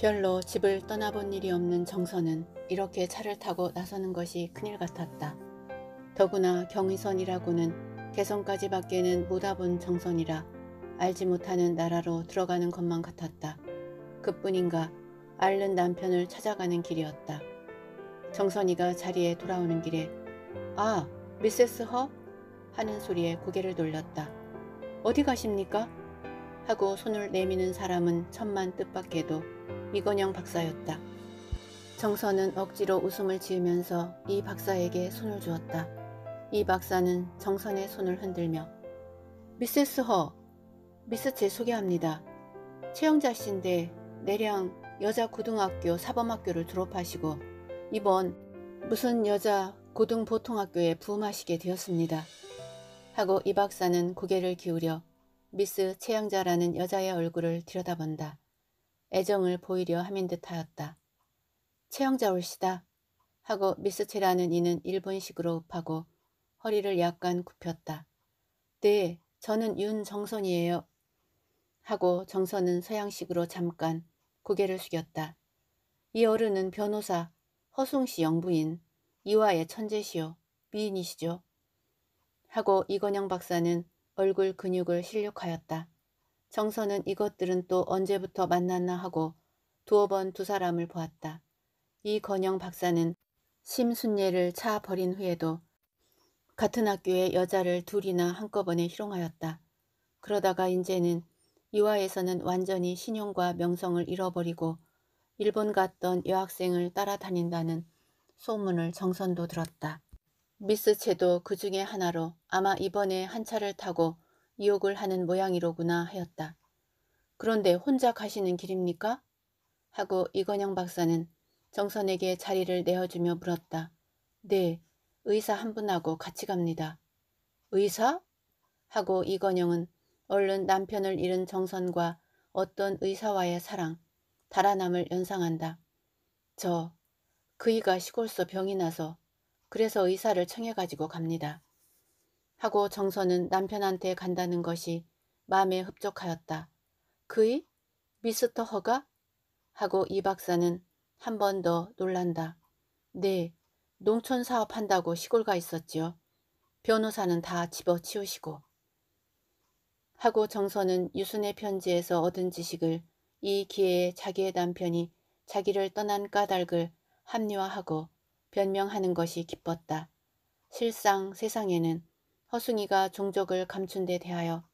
별로 집을 떠나본 일이 없는 정선은 이렇게 차를 타고 나서는 것이 큰일 같았다. 더구나 경의선이라고는 개성까지 밖에는 못아본 정선이라 알지 못하는 나라로 들어가는 것만 같았다. 그뿐인가 앓는 남편을 찾아가는 길이었다. 정선이가 자리에 돌아오는 길에 아, 미세스 허? 하는 소리에 고개를 돌렸다. 어디 가십니까? 하고 손을 내미는 사람은 천만 뜻밖에도 이건영 박사였다. 정선은 억지로 웃음을 지으면서 이 박사에게 손을 주었다. 이 박사는 정선의 손을 흔들며 미세스 허, 미스 제 소개합니다. 채용자씨인데 내량 여자 고등학교 사범학교를 졸업하시고 이번 무슨 여자 고등보통학교에 부음하시게 되었습니다. 하고 이 박사는 고개를 기울여 미스 채양자라는 여자의 얼굴을 들여다본다. 애정을 보이려 함인 듯하였다. 채영자 올시다 하고 미스체라는 이는 일본식으로 하고 허리를 약간 굽혔다. 네, 저는 윤정선이에요. 하고 정선은 서양식으로 잠깐 고개를 숙였다. 이 어른은 변호사, 허송씨 영부인, 이화의 천재시요, 미인이시죠. 하고 이건영 박사는 얼굴 근육을 실력하였다 정선은 이것들은 또 언제부터 만났나 하고 두어 번 두 사람을 보았다. 이건영 박사는 심순례를 차 버린 후에도 같은 학교에 여자를 둘이나 한꺼번에 희롱하였다. 그러다가 이제는 이화에서는 완전히 신용과 명성을 잃어버리고 일본 갔던 여학생을 따라다닌다는 소문을 정선도 들었다. 미스 채도 그 중에 하나로 아마 이번에 한 차를 타고 이옥을 하는 모양이로구나 하였다. 그런데 혼자 가시는 길입니까? 하고 이건영 박사는 정선에게 자리를 내어주며 물었다. 네, 의사 한 분하고 같이 갑니다. 의사? 하고 이건영은 얼른 남편을 잃은 정선과 어떤 의사와의 사랑, 달아남을 연상한다. 저, 그이가 시골서 병이 나서 그래서 의사를 청해가지고 갑니다. 하고 정선은 남편한테 간다는 것이 마음에 흡족하였다. 그이? 미스터 허가? 하고 이 박사는 한 번 더 놀란다. 네, 농촌 사업한다고 시골 가 있었지요. 변호사는 다 집어치우시고. 하고 정선은 유순의 편지에서 얻은 지식을 이 기회에 자기의 남편이 자기를 떠난 까닭을 합리화하고 변명하는 것이 기뻤다. 실상 세상에는 허숭이가 종족을 감춘 데 대하여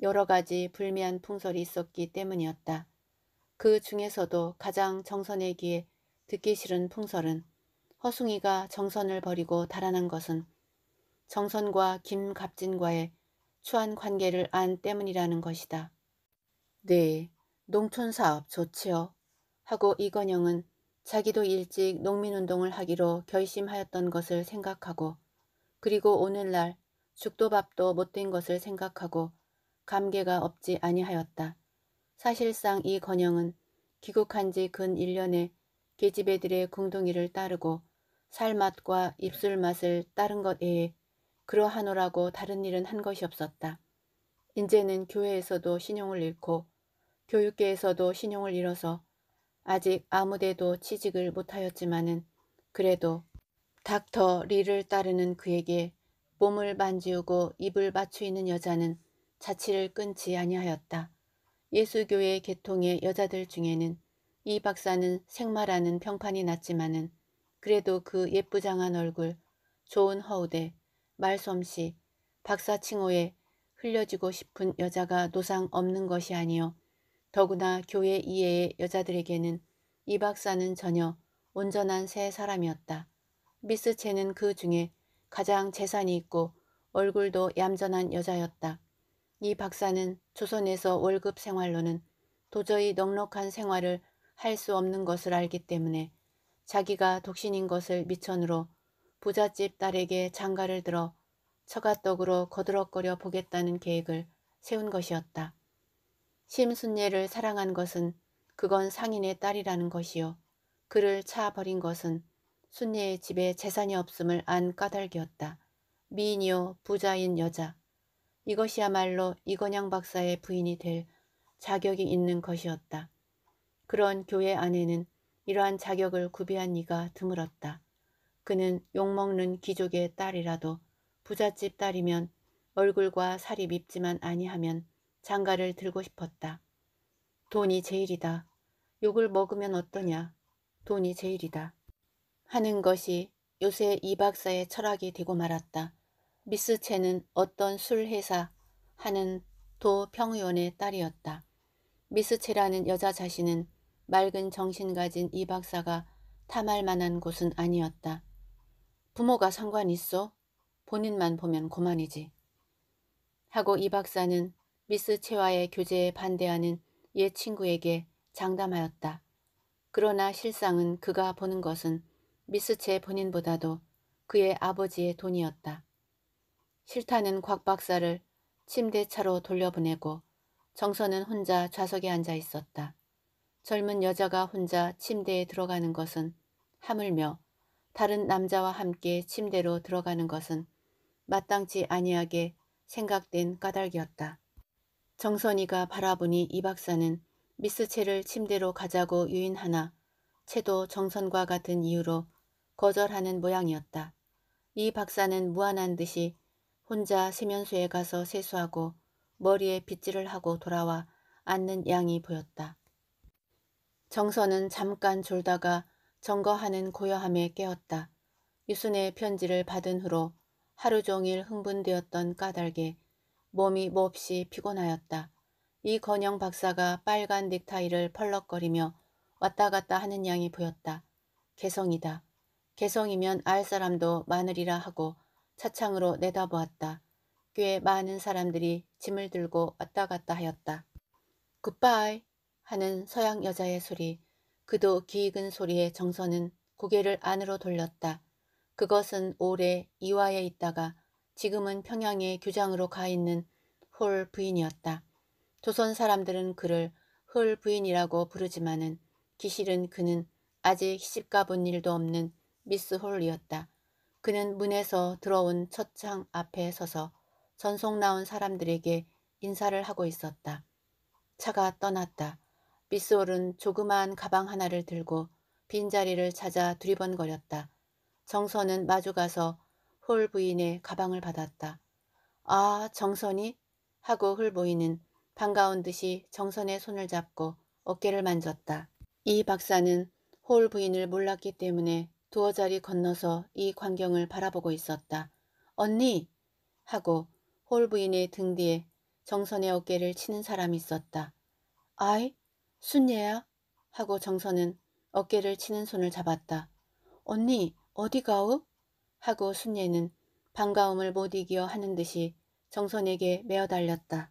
여러 가지 불미한 풍설이 있었기 때문이었다. 그 중에서도 가장 정선에 게 듣기 싫은 풍설은 허숭이가 정선을 버리고 달아난 것은 정선과 김갑진과의 추한 관계를 안 때문이라는 것이다. 네, 농촌사업 좋지요. 하고 이건영은 자기도 일찍 농민운동을 하기로 결심하였던 것을 생각하고 그리고 오늘날 죽도 밥도 못 된 것을 생각하고 감개가 없지 아니하였다. 사실상 이 건영은 귀국한 지 근 1년에 계집애들의 궁둥이를 따르고 살맛과 입술맛을 따른 것 외에 그러하노라고 다른 일은 한 것이 없었다. 인제는 교회에서도 신용을 잃고 교육계에서도 신용을 잃어서 아직 아무데도 취직을 못하였지만은 그래도 닥터 리를 따르는 그에게 몸을 만지우고 입을 맞추이는 여자는 자취를 끊지 아니하였다. 예수교회 계통의 여자들 중에는 이 박사는 생마라는 평판이 났지만은 그래도 그 예쁘장한 얼굴, 좋은 허우대, 말솜씨, 박사 칭호에 흘려지고 싶은 여자가 노상 없는 것이 아니요. 더구나 교회 이외의 여자들에게는 이 박사는 전혀 온전한 새 사람이었다. 미스 채는 그 중에 가장 재산이 있고 얼굴도 얌전한 여자였다. 이 박사는 조선에서 월급 생활로는 도저히 넉넉한 생활을 할 수 없는 것을 알기 때문에 자기가 독신인 것을 미천으로 부잣집 딸에게 장가를 들어 처가떡으로 거들어거려 보겠다는 계획을 세운 것이었다. 심순례를 사랑한 것은 그건 상인의 딸이라는 것이요. 그를 차버린 것은 순례의 집에 재산이 없음을 안 까닭이었다. 미인이요 부자인 여자. 이것이야말로 이건양 박사의 부인이 될 자격이 있는 것이었다. 그런 교회 안에는 이러한 자격을 구비한 이가 드물었다. 그는 욕먹는 귀족의 딸이라도 부잣집 딸이면 얼굴과 살이 밉지만 아니하면 장가를 들고 싶었다. 돈이 제일이다. 욕을 먹으면 어떠냐. 돈이 제일이다. 하는 것이 요새 이 박사의 철학이 되고 말았다. 미스 체는 어떤 술회사 하는 도평의원의 딸이었다. 미스 체라는 여자 자신은 맑은 정신 가진 이 박사가 탐할 만한 곳은 아니었다. 부모가 상관 있어? 본인만 보면 고만이지. 하고 이 박사는 미스 체와의 교제에 반대하는 옛 친구에게 장담하였다. 그러나 실상은 그가 보는 것은 미스체 본인보다도 그의 아버지의 돈이었다. 싫다는 곽 박사를 침대차로 돌려보내고 정선은 혼자 좌석에 앉아 있었다. 젊은 여자가 혼자 침대에 들어가는 것은 하물며 다른 남자와 함께 침대로 들어가는 것은 마땅치 아니하게 생각된 까닭이었다. 정선이가 바라보니 이 박사는 미스채를 침대로 가자고 유인하나 채도 정선과 같은 이유로 거절하는 모양이었다. 이 박사는 무안한 듯이 혼자 세면소에 가서 세수하고 머리에 빗질을 하고 돌아와 앉는 양이 보였다. 정선은 잠깐 졸다가 정거하는 고요함에 깨었다. 유순의 편지를 받은 후로 하루 종일 흥분되었던 까닭에 몸이 몹시 피곤하였다. 이 건영 박사가 빨간 넥타이를 펄럭거리며 왔다 갔다 하는 양이 보였다. 개성이다. 개성이면 알 사람도 많으리라 하고 차창으로 내다보았다. 꽤 많은 사람들이 짐을 들고 왔다 갔다 하였다. 굿바이 하는 서양 여자의 소리, 그도 기익은 소리에 정선은 고개를 안으로 돌렸다. 그것은 오래 이화에 있다가 지금은 평양의 교장으로 가 있는 홀 부인이었다. 조선 사람들은 그를 홀 부인이라고 부르지만은 기실은 그는 아직 시집 가본 일도 없는 미스 홀리였다. 그는 문에서 들어온 첫 창 앞에 서서 전속 나온 사람들에게 인사를 하고 있었다. 차가 떠났다. 미스 홀은 조그마한 가방 하나를 들고 빈자리를 찾아 두리번거렸다. 정선은 마주가서 홀 부인의 가방을 받았다. 아, 정선이? 하고 홀 부인은 반가운 듯이 정선의 손을 잡고 어깨를 만졌다. 이 박사는 홀 부인을 몰랐기 때문에 두어 자리 건너서 이 광경을 바라보고 있었다. 언니! 하고 홀 부인의 등 뒤에 정선의 어깨를 치는 사람이 있었다. 아이? 순예야? 하고 정선은 어깨를 치는 손을 잡았다. 언니 어디 가우? 하고 순예는 반가움을 못 이기어 하는 듯이 정선에게 메어달렸다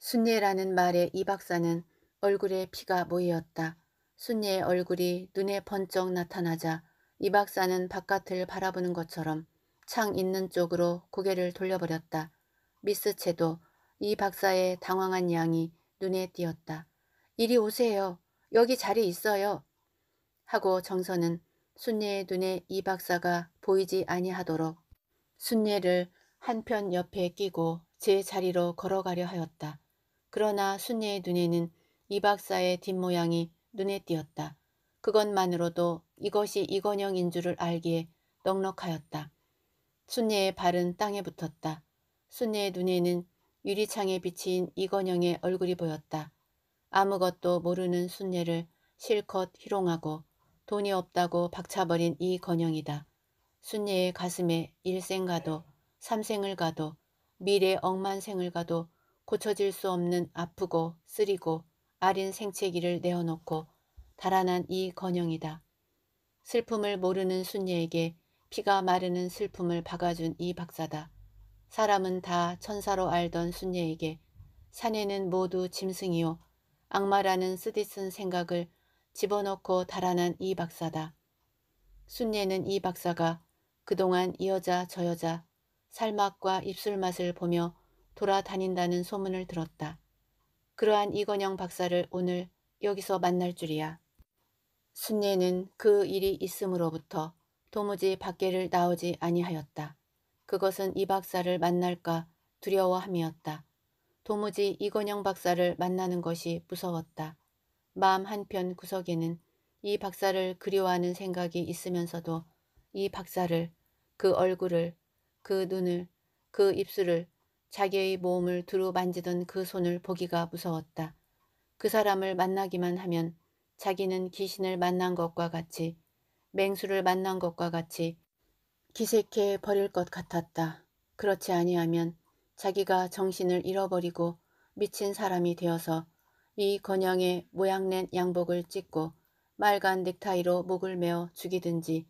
순예라는 말에 이 박사는 얼굴에 피가 모였다 순예의 얼굴이 눈에 번쩍 나타나자 이 박사는 바깥을 바라보는 것처럼 창 있는 쪽으로 고개를 돌려버렸다. 미스 채도 이 박사의 당황한 양이 눈에 띄었다. 이리 오세요. 여기 자리 있어요. 하고 정서는 순례의 눈에 이 박사가 보이지 아니하도록 순례를 한편 옆에 끼고 제 자리로 걸어가려 하였다. 그러나 순례의 눈에는 이 박사의 뒷모양이 눈에 띄었다. 그것만으로도 이것이 이건영인 줄을 알기에 넉넉하였다. 순례의 발은 땅에 붙었다. 순례의 눈에는 유리창에 비친 이건영의 얼굴이 보였다. 아무것도 모르는 순례를 실컷 희롱하고 돈이 없다고 박차버린 이건영이다. 순례의 가슴에 일생 가도 삼생을 가도 미래 억만생을 가도 고쳐질 수 없는 아프고 쓰리고 아린 생채기를 내어놓고 달아난 이건영이다. 슬픔을 모르는 순예에게 피가 마르는 슬픔을 박아준 이 박사다. 사람은 다 천사로 알던 순예에게 사내는 모두 짐승이요 악마라는 쓰디쓴 생각을 집어넣고 달아난 이 박사다. 순예는 이 박사가 그동안 이 여자 저 여자 살맛과 입술맛을 보며 돌아다닌다는 소문을 들었다. 그러한 이건영 박사를 오늘 여기서 만날 줄이야. 순례는 그 일이 있음으로부터 도무지 밖에를 나오지 아니하였다. 그것은 이 박사를 만날까 두려워함이었다. 도무지 이건영 박사를 만나는 것이 무서웠다. 마음 한편 구석에는 이 박사를 그리워하는 생각이 있으면서도 이 박사를, 그 얼굴을, 그 눈을, 그 입술을, 자기의 몸을 두루 만지던 그 손을 보기가 무서웠다. 그 사람을 만나기만 하면 자기는 귀신을 만난 것과 같이 맹수를 만난 것과 같이 기색해 버릴 것 같았다. 그렇지 아니하면 자기가 정신을 잃어버리고 미친 사람이 되어서 이건영의 모양낸 양복을 찢고 말간 넥타이로 목을 메어 죽이든지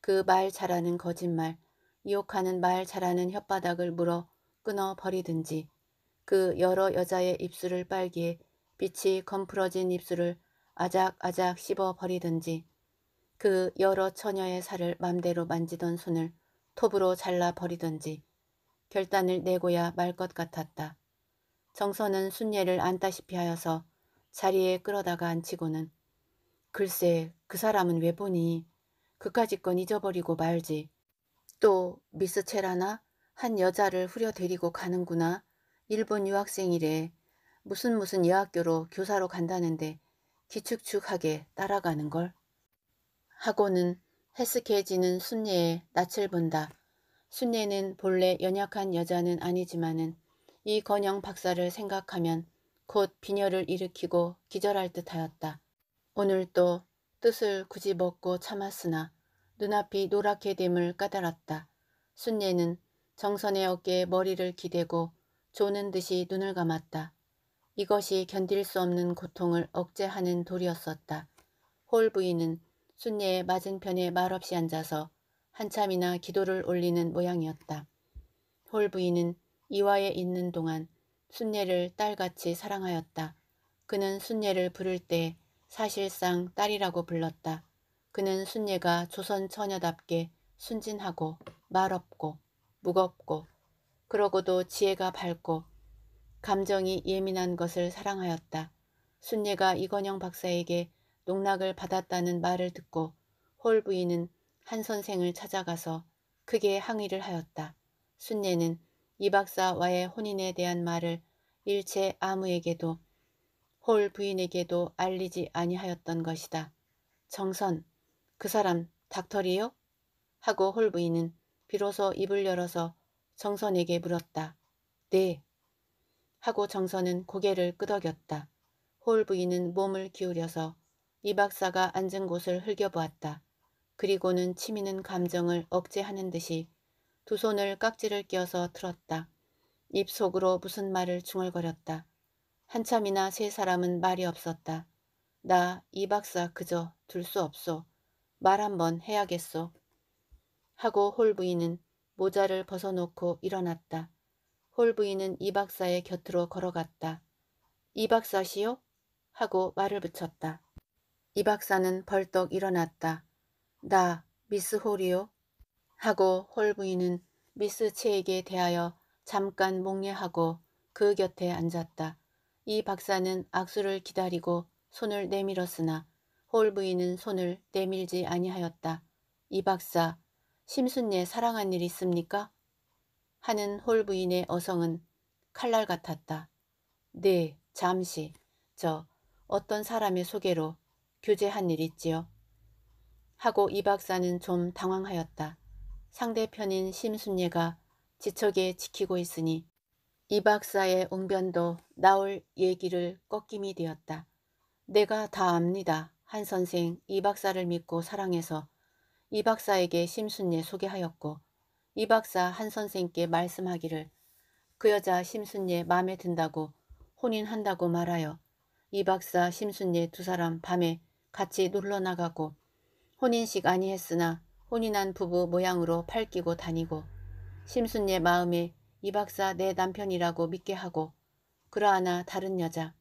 그 말 잘하는 거짓말, 유혹하는 말 잘하는 혓바닥을 물어 끊어 버리든지 그 여러 여자의 입술을 빨기에 빛이 검풀어진 입술을 아작아작 씹어버리든지 그 여러 처녀의 살을 맘대로 만지던 손을 톱으로 잘라버리든지 결단을 내고야 말 것 같았다. 정선은 순례를 안다시피 하여서 자리에 끌어다가 앉히고는 글쎄 그 사람은 왜 보니 그까짓 건 잊어버리고 말지 또 미스 체라나 한 여자를 후려데리고 가는구나 일본 유학생이래 무슨 무슨 여학교로 교사로 간다는데 뒤축축하게 따라가는 걸. 하고는 해스케지는 순례의 낯을 본다. 순례는 본래 연약한 여자는 아니지만은 이 건영 박사를 생각하면 곧 빈혈을 일으키고 기절할 듯하였다. 오늘 도 뜻을 굳이 먹고 참았으나 눈앞이 노랗게 됨을 까달았다. 순례는 정선의 어깨에 머리를 기대고 조는 듯이 눈을 감았다. 이것이 견딜 수 없는 고통을 억제하는 돌이었었다. 홀 부인은 순례의 맞은편에 말없이 앉아서 한참이나 기도를 올리는 모양이었다. 홀 부인은 이화에 있는 동안 순례를 딸같이 사랑하였다. 그는 순례를 부를 때 사실상 딸이라고 불렀다. 그는 순례가 조선 처녀답게 순진하고 말없고 무겁고 그러고도 지혜가 밝고 감정이 예민한 것을 사랑하였다. 순례가 이건영 박사에게 농락을 받았다는 말을 듣고 홀 부인은 한 선생을 찾아가서 크게 항의를 하였다. 순례는이 박사와의 혼인에 대한 말을 일체 아무에게도 홀 부인에게도 알리지 아니하였던 것이다. 정선, 그 사람 닥터리요? 하고 홀 부인은 비로소 입을 열어서 정선에게 물었다. 네, 하고 정선은 고개를 끄덕였다. 홀 부인은 몸을 기울여서 이 박사가 앉은 곳을 흘겨보았다. 그리고는 치미는 감정을 억제하는 듯이 두 손을 깍지를 끼어서 틀었다. 입 속으로 무슨 말을 중얼거렸다. 한참이나 세 사람은 말이 없었다. 나 이 박사 그저 둘 수 없소. 말 한번 해야겠소. 하고 홀 부인은 모자를 벗어놓고 일어났다. 홀부인은 이 박사의 곁으로 걸어갔다. 이 박사시요? 하고 말을 붙였다. 이 박사는 벌떡 일어났다. 나 미스 홀이요? 하고 홀 부인은 미스 체에게 대하여 잠깐 목례하고 그 곁에 앉았다. 이 박사는 악수를 기다리고 손을 내밀었으나 홀 부인은 손을 내밀지 아니하였다. 이 박사, 심순례 사랑한 일 있습니까? 하는 홀부인의 어성은 칼날 같았다. 네, 잠시. 저 어떤 사람의 소개로 교제한 일 있지요. 하고 이 박사는 좀 당황하였다. 상대편인 심순예가 지척에 지키고 있으니 이 박사의 웅변도 나올 얘기를 꺾임이 되었다. 내가 다 압니다. 한 선생 이 박사를 믿고 사랑해서 이 박사에게 심순예 소개하였고 이 박사 한 선생께 말씀하기를 그 여자 심순예 마음에 든다고 혼인한다고 말하여 이 박사 심순예 두 사람 밤에 같이 놀러 나가고 혼인식 아니했으나 혼인한 부부 모양으로 팔끼고 다니고 심순예 마음에 이 박사 내 남편이라고 믿게 하고 그러하나 다른 여자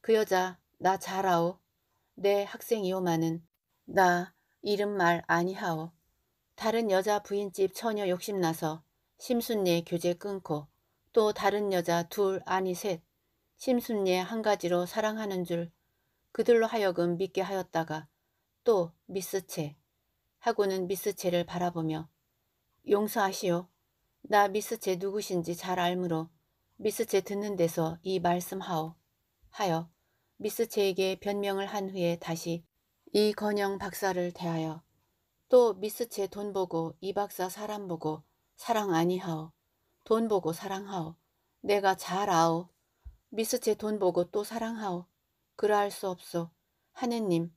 그 여자 나 잘 아오 내 학생이오마는 나 이름 말 아니하오 다른 여자 부인집 처녀 욕심나서 심순례 교제 끊고 또 다른 여자 둘 아니 셋 심순례 한 가지로 사랑하는 줄 그들로 하여금 믿게 하였다가 또 미스채 하고는 미스채를 바라보며 용서하시오. 나 미스채 누구신지 잘 알므로 미스채 듣는 데서 이 말씀하오 하여 미스채에게 변명을 한 후에 다시 이건영 박사를 대하여 또 미스체 돈 보고 이 박사 사람 보고 사랑 아니하오. 돈 보고 사랑하오. 내가 잘 아오. 미스체 돈 보고 또 사랑하오. 그러할 수 없소. 하느님,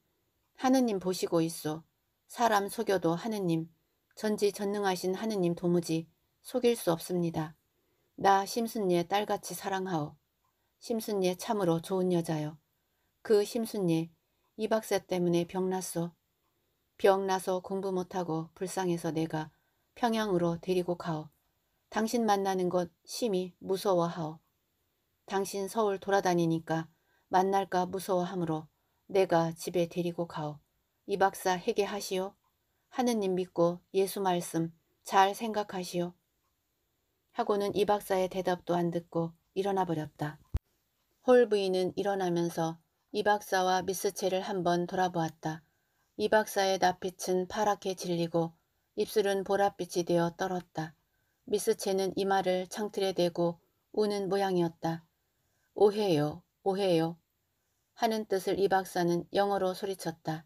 하느님 보시고 있소. 사람 속여도 하느님, 전지전능하신 하느님 도무지 속일 수 없습니다. 나 심순예 딸같이 사랑하오. 심순예 참으로 좋은 여자요. 그 심순예 이 박사 때문에 병났소. 병나서 공부 못하고 불쌍해서 내가 평양으로 데리고 가오. 당신 만나는 것 심히 무서워하오. 당신 서울 돌아다니니까 만날까 무서워하므로 내가 집에 데리고 가오. 이 박사 회개하시오 하느님 믿고 예수 말씀 잘 생각하시오. 하고는 이 박사의 대답도 안 듣고 일어나 버렸다. 홀 부인은 일어나면서 이 박사와 미스체를 한번 돌아보았다. 이 박사의 낯빛은 파랗게 질리고 입술은 보랏빛이 되어 떨었다. 미스 채는 이마를 창틀에 대고 우는 모양이었다. 오해요, 오해요. 하는 뜻을 이 박사는 영어로 소리쳤다.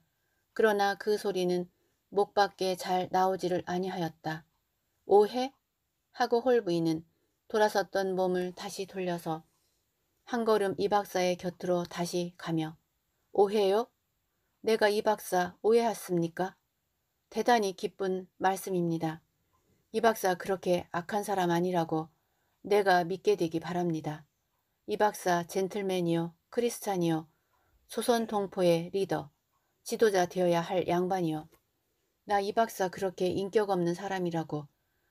그러나 그 소리는 목 밖에 잘 나오지를 아니하였다. 오해? 하고 홀부인은 돌아섰던 몸을 다시 돌려서 한 걸음 이 박사의 곁으로 다시 가며 오해요? 내가 이 박사 오해했습니까? 대단히 기쁜 말씀입니다. 이 박사 그렇게 악한 사람 아니라고 내가 믿게 되기 바랍니다. 이 박사 젠틀맨이요, 크리스찬이요, 조선 동포의 리더, 지도자 되어야 할 양반이요. 나 이 박사 그렇게 인격 없는 사람이라고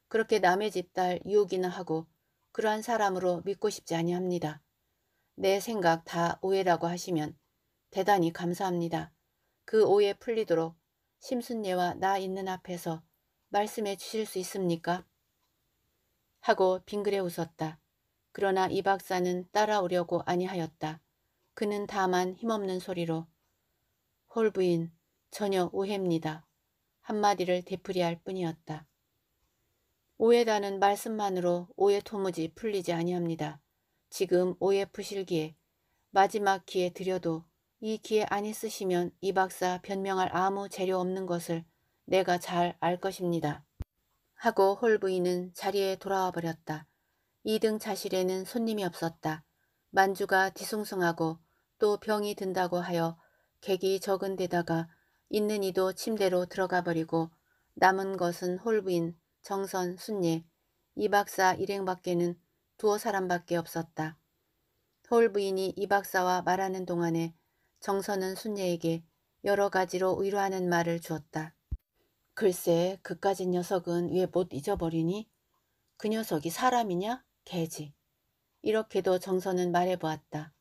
그렇게 남의 집 딸 유혹이나 하고 그러한 사람으로 믿고 싶지 아니합니다. 내 생각 다 오해라고 하시면 대단히 감사합니다. 그 오해 풀리도록 심순례와 나 있는 앞에서 말씀해 주실 수 있습니까? 하고 빙그레 웃었다. 그러나 이 박사는 따라오려고 아니하였다. 그는 다만 힘없는 소리로 홀부인 전혀 오해입니다. 한마디를 되풀이할 뿐이었다. 오해다는 말씀만으로 오해 토무지 풀리지 아니합니다. 지금 오해 푸실기에 마지막 기회 드려도 이 기회 안 있으시면 이 박사 변명할 아무 재료 없는 것을 내가 잘 알 것입니다. 하고 홀부인은 자리에 돌아와 버렸다. 2등 자실에는 손님이 없었다. 만주가 뒤숭숭하고 또 병이 든다고 하여 객이 적은 데다가 있는 이도 침대로 들어가 버리고 남은 것은 홀부인, 정선, 순예, 이 박사 일행 밖에는 두어 사람밖에 없었다. 홀부인이 이 박사와 말하는 동안에 정선은 순예에게 여러 가지로 위로하는 말을 주었다. 글쎄 그까지 녀석은 왜 못 잊어버리니? 그 녀석이 사람이냐? 개지. 이렇게도 정선은 말해보았다.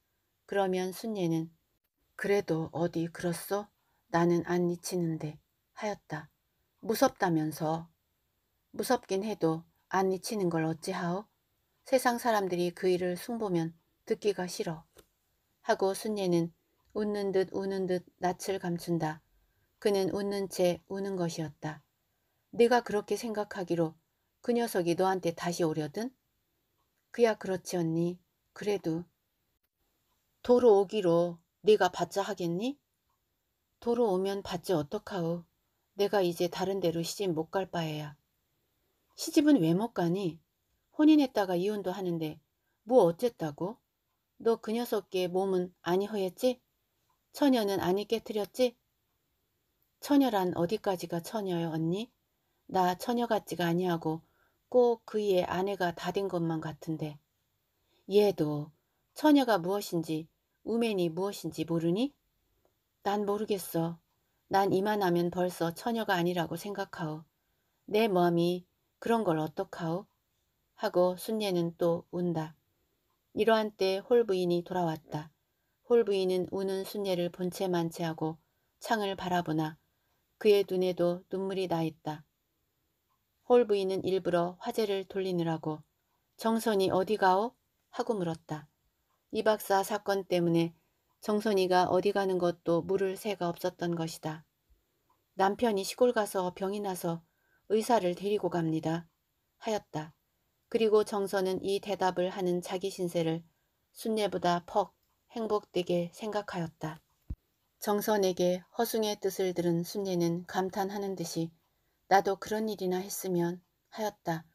그러면 순예는 그래도 어디 그렇소? 나는 안잊히는데 하였다. 무섭다면서. 무섭긴 해도 안잊히는걸 어찌하오? 세상 사람들이 그 일을 숭보면 듣기가 싫어. 하고 순예는 웃는 듯 우는 듯 낯을 감춘다. 그는 웃는 채 우는 것이었다. 네가 그렇게 생각하기로 그 녀석이 너한테 다시 오려든? 그야 그렇지 언니. 그래도. 도로 오기로 네가 받자 하겠니? 도로 오면 받지 어떡하오. 내가 이제 다른 데로 시집 못 갈 바에야. 시집은 왜 못 가니? 혼인했다가 이혼도 하는데 뭐 어쨌다고? 너 그 녀석께 몸은 아니 허했지? 처녀는 아니 깨뜨렸지? 처녀란 어디까지가 처녀요 언니? 나 처녀 같지가 아니하고 꼭 그이의 아내가 다 된 것만 같은데. 얘도 처녀가 무엇인지 우맨이 무엇인지 모르니? 난 모르겠어. 난 이만하면 벌써 처녀가 아니라고 생각하오. 내 마음이 그런 걸 어떡하오? 하고 순례는 또 운다. 이러한 때 홀부인이 돌아왔다. 홀부인은 우는 순례를 본체 만체하고 창을 바라보나 그의 눈에도 눈물이 나 있다. 홀부인은 일부러 화제를 돌리느라고 정선이 어디 가오? 하고 물었다. 이 박사 사건 때문에 정선이가 어디 가는 것도 물을 새가 없었던 것이다. 남편이 시골 가서 병이 나서 의사를 데리고 갑니다. 하였다. 그리고 정선은 이 대답을 하는 자기 신세를 순례보다 퍽 행복되게 생각하였다. 정선에게 허숭의 뜻을 들은 순례는 감탄하는 듯이 나도 그런 일이나 했으면 하였다.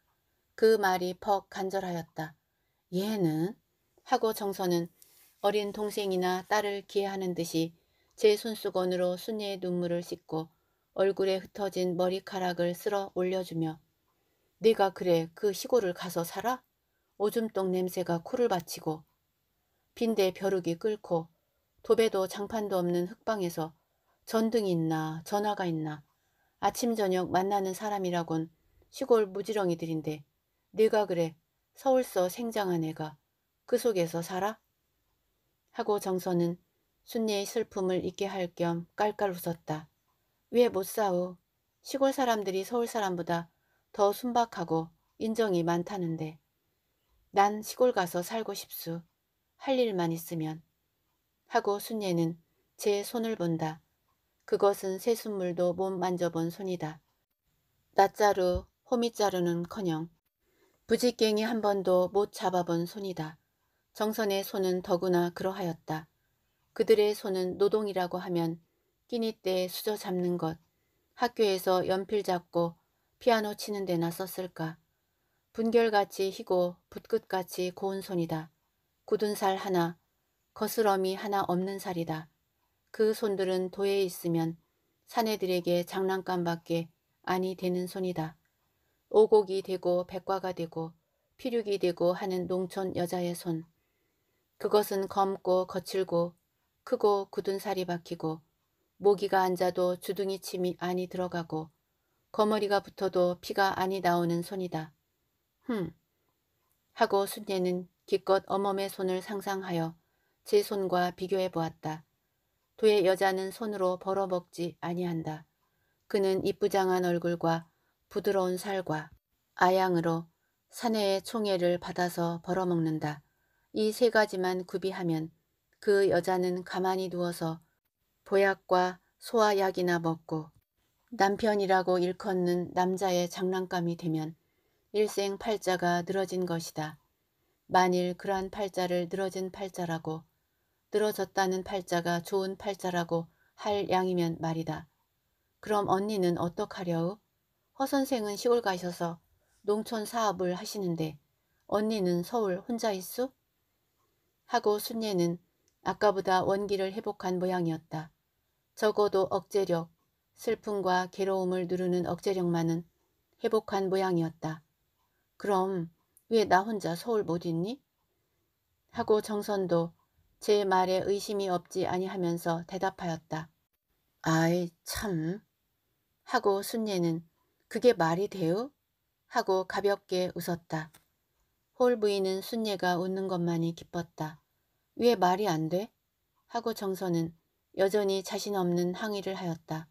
그 말이 퍽 간절하였다. 얘는? 하고 정선은 어린 동생이나 딸을 기해하는 듯이 제 손수건으로 순례의 눈물을 씻고 얼굴에 흩어진 머리카락을 쓸어 올려주며 네가 그래 그 시골을 가서 살아? 오줌똥 냄새가 코를 바치고 빈대 벼룩이 끓고 도배도 장판도 없는 흙방에서 전등이 있나 전화가 있나 아침 저녁 만나는 사람이라곤 시골 무지렁이들인데 네가 그래 서울서 생장한 애가 그 속에서 살아? 하고 정서는 순리의 슬픔을 잊게 할 겸 깔깔 웃었다. 왜 못 싸우? 시골 사람들이 서울 사람보다 더 순박하고 인정이 많다는데. 난 시골 가서 살고 싶수. 할 일만 있으면 하고 순예는 제 손을 본다. 그것은 새순물도 못 만져본 손이다. 낫자루, 호미자루는커녕 부지깽이 한 번도 못 잡아본 손이다. 정선의 손은 더구나 그러하였다. 그들의 손은 노동이라고 하면 끼니 때 수저 잡는 것, 학교에서 연필 잡고 피아노 치는 데나 썼을까. 분결같이 희고 붓끝같이 고운 손이다. 굳은 살 하나, 거스러미 하나 없는 살이다. 그 손들은 도에 있으면 사내들에게 장난감밖에 아니 되는 손이다. 오곡이 되고 백과가 되고 피륙이 되고 하는 농촌 여자의 손. 그것은 검고 거칠고 크고 굳은 살이 박히고 모기가 앉아도 주둥이 침이 아니 들어가고 거머리가 붙어도 피가 아니 나오는 손이다. 흠. 하고 순례는 기껏 어멈의 손을 상상하여 제 손과 비교해 보았다. 도의 여자는 손으로 벌어먹지 아니한다. 그는 이쁘장한 얼굴과 부드러운 살과 아양으로 사내의 총애를 받아서 벌어먹는다. 이 세 가지만 구비하면 그 여자는 가만히 누워서 보약과 소화약이나 먹고 남편이라고 일컫는 남자의 장난감이 되면 일생 팔자가 늘어진 것이다. 만일 그러한 팔자를 늘어진 팔자라고 늘어졌다는 팔자가 좋은 팔자라고 할 양이면 말이다. 그럼 언니는 어떡하려우? 허선생은 시골 가셔서 농촌 사업을 하시는데 언니는 서울 혼자 있수? 하고 순예는 아까보다 원기를 회복한 모양이었다. 적어도 억제력, 슬픔과 괴로움을 누르는 억제력만은 회복한 모양이었다. 그럼 왜나 혼자 서울 못 있니? 하고 정선도 제 말에 의심이 없지 아니하면서 대답하였다. 아이 참 하고 순례는 그게 말이 돼요? 하고 가볍게 웃었다. 홀 부인은 순례가 웃는 것만이 기뻤다. 왜 말이 안 돼? 하고 정선은 여전히 자신 없는 항의를 하였다.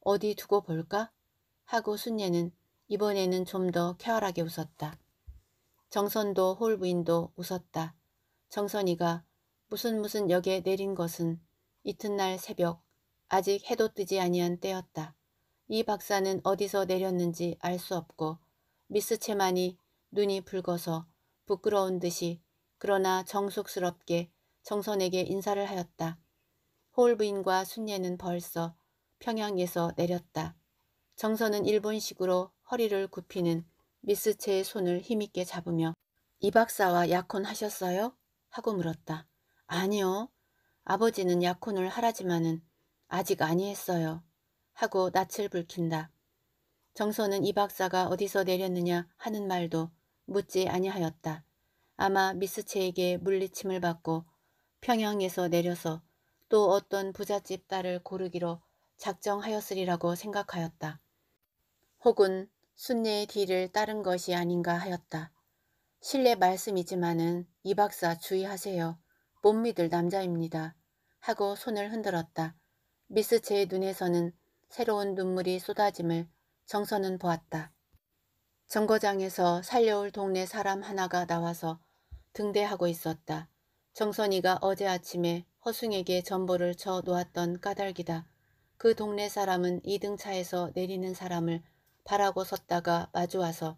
어디 두고 볼까? 하고 순례는 이번에는 좀 더 쾌활하게 웃었다. 정선도 홀부인도 웃었다. 정선이가 무슨 무슨 역에 내린 것은 이튿날 새벽 아직 해도 뜨지 아니한 때였다. 이 박사는 어디서 내렸는지 알 수 없고 미스 채만이 눈이 붉어서 부끄러운 듯이 그러나 정숙스럽게 정선에게 인사를 하였다. 홀 부인과 순례는 벌써 평양에서 내렸다. 정선은 일본식으로 허리를 굽히는 미스 체의 손을 힘있게 잡으며 이 박사와 약혼하셨어요? 하고 물었다. 아니요. 아버지는 약혼을 하라지만은 아직 아니했어요. 하고 낯을 붉힌다. 정서는 이 박사가 어디서 내렸느냐 하는 말도 묻지 아니하였다. 아마 미스체에게 물리침을 받고 평양에서 내려서 또 어떤 부잣집 딸을 고르기로 작정하였으리라고 생각하였다. 혹은 순례의 뒤를 따른 것이 아닌가 하였다. 실례 말씀이지만은 이 박사 주의하세요. 못 믿을 남자입니다. 하고 손을 흔들었다. 미스 제 눈에서는 새로운 눈물이 쏟아짐을 정선은 보았다. 정거장에서 살려올 동네 사람 하나가 나와서 등대하고 있었다. 정선이가 어제 아침에 허숭에게 전보를 쳐 놓았던 까닭이다. 그 동네 사람은 2등차에서 내리는 사람을 바라고 섰다가 마주와서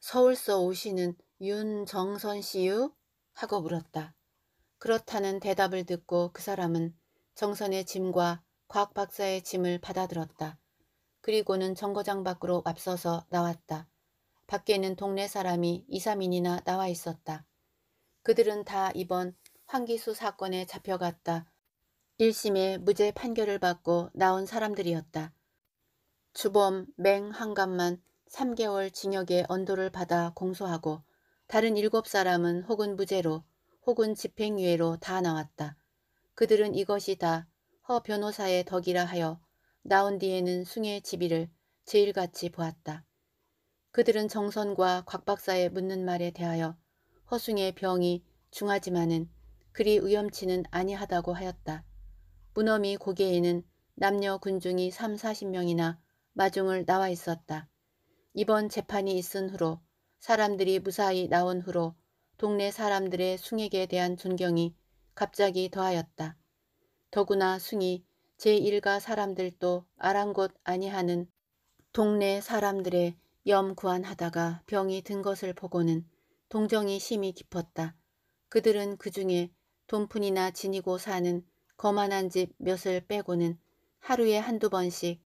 서울서 오시는 윤정선 씨유? 하고 물었다. 그렇다는 대답을 듣고 그 사람은 정선의 짐과 곽 박사의 짐을 받아들었다. 그리고는 정거장 밖으로 앞서서 나왔다. 밖에는 동네 사람이 2, 3인이나 나와 있었다. 그들은 다 이번 황기수 사건에 잡혀갔다. 1심에 무죄 판결을 받고 나온 사람들이었다. 주범 맹한갑만 3개월 징역의 언도를 받아 공소하고 다른 7사람은 혹은 무죄로 혹은 집행유예로 다 나왔다. 그들은 이것이 다 허 변호사의 덕이라 하여 나온 뒤에는 숭의 집이를 제일같이 보았다. 그들은 정선과 곽박사의 묻는 말에 대하여 허숭의 병이 중하지만은 그리 위험치는 아니하다고 하였다. 문엄이 고개에는 남녀 군중이 3, 40명이나 마중을 나와 있었다. 이번 재판이 있은 후로 사람들이 무사히 나온 후로 동네 사람들의 숭에게 대한 존경이 갑자기 더하였다. 더구나 숭이 제1가 사람들도 아랑곳 아니하는 동네 사람들의 염구안하다가 병이 든 것을 보고는 동정이 심히 깊었다. 그들은 그 중에 돈푼이나 지니고 사는 거만한 집 몇을 빼고는 하루에 한두 번씩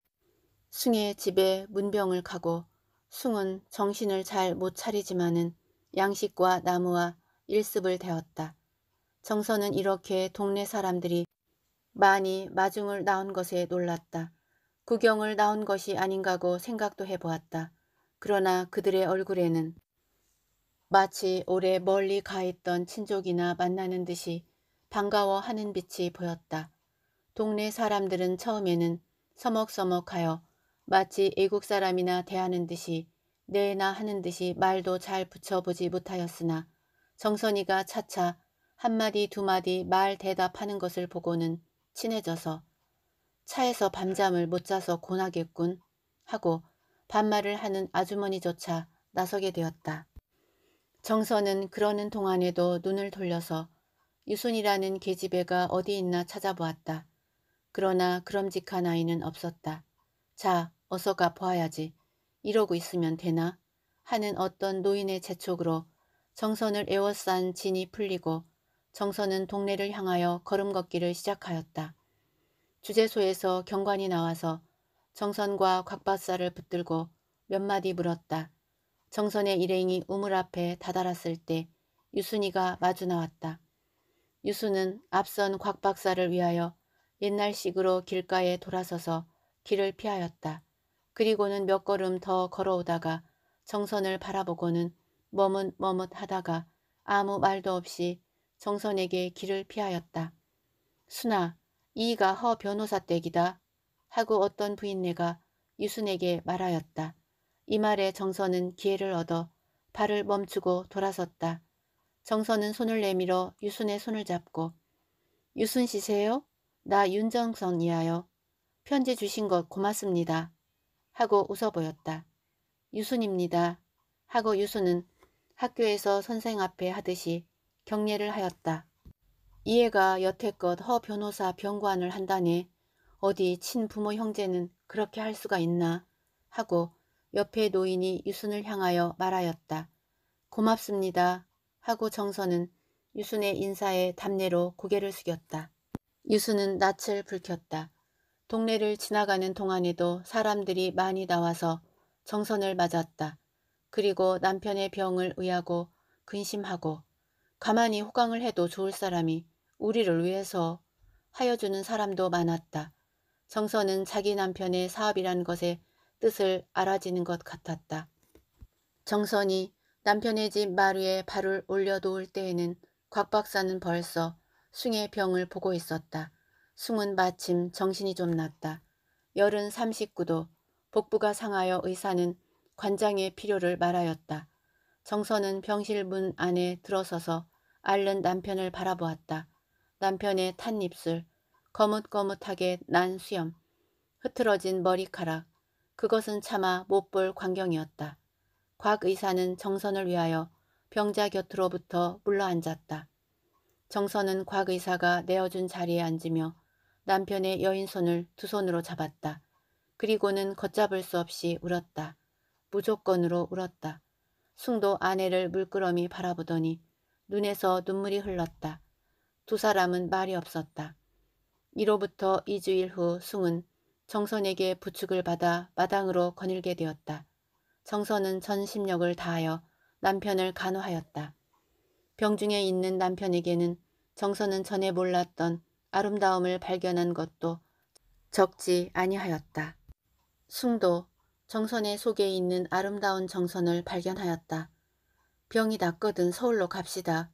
숭의 집에 문병을 가고 숭은 정신을 잘 못 차리지만은 양식과 나무와 일습을 대었다. 정선은 이렇게 동네 사람들이 많이 마중을 나온 것에 놀랐다. 구경을 나온 것이 아닌가고 생각도 해보았다. 그러나 그들의 얼굴에는 마치 오래 멀리 가 있던 친족이나 만나는 듯이 반가워하는 빛이 보였다. 동네 사람들은 처음에는 서먹서먹하여 마치 애국 사람이나 대하는 듯이 네나 하는 듯이 말도 잘 붙여보지 못하였으나 정선이가 차차 한마디 두마디 말 대답하는 것을 보고는 친해져서 차에서 밤잠을 못 자서 곤하겠군 하고 반말을 하는 아주머니조차 나서게 되었다. 정선은 그러는 동안에도 눈을 돌려서 유순이라는 계집애가 어디 있나 찾아보았다. 그러나 그럼직한 아이는 없었다. 자, 어서 가보아야지 이러고 있으면 되나? 하는 어떤 노인의 재촉으로 정선을 에워싼 진이 풀리고 정선은 동네를 향하여 걸음 걷기를 시작하였다. 주재소에서 경관이 나와서 정선과 곽박사를 붙들고 몇 마디 물었다. 정선의 일행이 우물 앞에 다다랐을 때 유순이가 마주 나왔다. 유순은 앞선 곽박사를 위하여 옛날식으로 길가에 돌아서서 길을 피하였다. 그리고는 몇 걸음 더 걸어오다가 정선을 바라보고는 머뭇머뭇하다가 아무 말도 없이 정선에게 길을 피하였다. 순아, 이가 허 변호사 댁이다. 하고 어떤 부인네가 유순에게 말하였다. 이 말에 정선은 기회를 얻어 발을 멈추고 돌아섰다. 정선은 손을 내밀어 유순의 손을 잡고 유순 씨세요? 나윤정선이하여 편지 주신 것 고맙습니다. 하고 웃어 보였다. 유순입니다. 하고 유순은 학교에서 선생 앞에 하듯이 경례를 하였다. 이해가 여태껏 허 변호사 병관을 한다네. 어디 친부모 형제는 그렇게 할 수가 있나 하고 옆에 노인이 유순을 향하여 말하였다. 고맙습니다. 하고 정선은 유순의 인사에 답례로 고개를 숙였다. 유순은 낯을 불켰다. 동네를 지나가는 동안에도 사람들이 많이 나와서 정선을 맞았다. 그리고 남편의 병을 의하고 근심하고 가만히 호강을 해도 좋을 사람이 우리를 위해서 하여주는 사람도 많았다. 정선은 자기 남편의 사업이란 것에 뜻을 알아지는 것 같았다. 정선이 남편의 집 마루에 발을 올려놓을 때에는 곽 박사는 벌써 숭의 병을 보고 있었다. 숨은 마침 정신이 좀 났다. 열은 39도 복부가 상하여 의사는 관장의 필요를 말하였다. 정선은 병실 문 안에 들어서서 앓는 남편을 바라보았다. 남편의 탄 입술, 거뭇거뭇하게 난 수염, 흐트러진 머리카락, 그것은 차마 못 볼 광경이었다. 곽 의사는 정선을 위하여 병자 곁으로부터 물러앉았다. 정선은 곽 의사가 내어준 자리에 앉으며 남편의 여인 손을 두 손으로 잡았다. 그리고는 걷잡을 수 없이 울었다. 무조건으로 울었다. 숭도 아내를 물끄러미 바라보더니 눈에서 눈물이 흘렀다. 두 사람은 말이 없었다. 이로부터 2주일 후 숭은 정선에게 부축을 받아 마당으로 거닐게 되었다. 정선은 전 심력을 다하여 남편을 간호하였다. 병중에 있는 남편에게는 정선은 전에 몰랐던 아름다움을 발견한 것도 적지 아니하였다. 숭도 정선의 속에 있는 아름다운 정선을 발견하였다. 병이 낫거든 서울로 갑시다.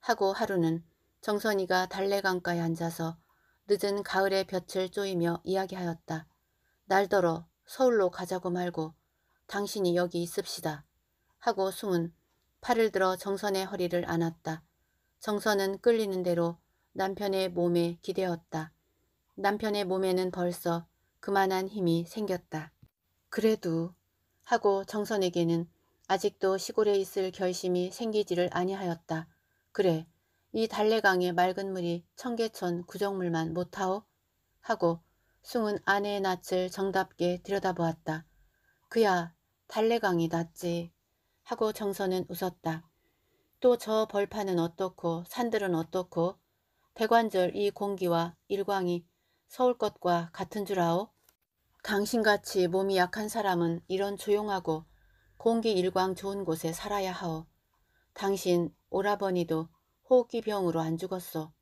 하고 하루는 정선이가 달래강가에 앉아서 늦은 가을의 볕을 쪼이며 이야기하였다. 날더러 서울로 가자고 말고 당신이 여기 있읍시다. 하고 숭은 팔을 들어 정선의 허리를 안았다. 정선은 끌리는 대로 남편의 몸에 기대었다. 남편의 몸에는 벌써 그만한 힘이 생겼다. 그래도 하고 정선에게는 아직도 시골에 있을 결심이 생기지를 아니하였다. 그래, 이 달래강의 맑은 물이 청계천 구정물만 못하오? 하고 숭은 아내의 낯을 정답게 들여다보았다. 그야 달래강이 낫지 하고 정선은 웃었다. 또 저 벌판은 어떻고 산들은 어떻고 대관절 이 공기와 일광이 서울 것과 같은 줄 아오? 당신같이 몸이 약한 사람은 이런 조용하고 공기 일광 좋은 곳에 살아야 하오. 당신 오라버니도 호흡기 병으로 안 죽었소.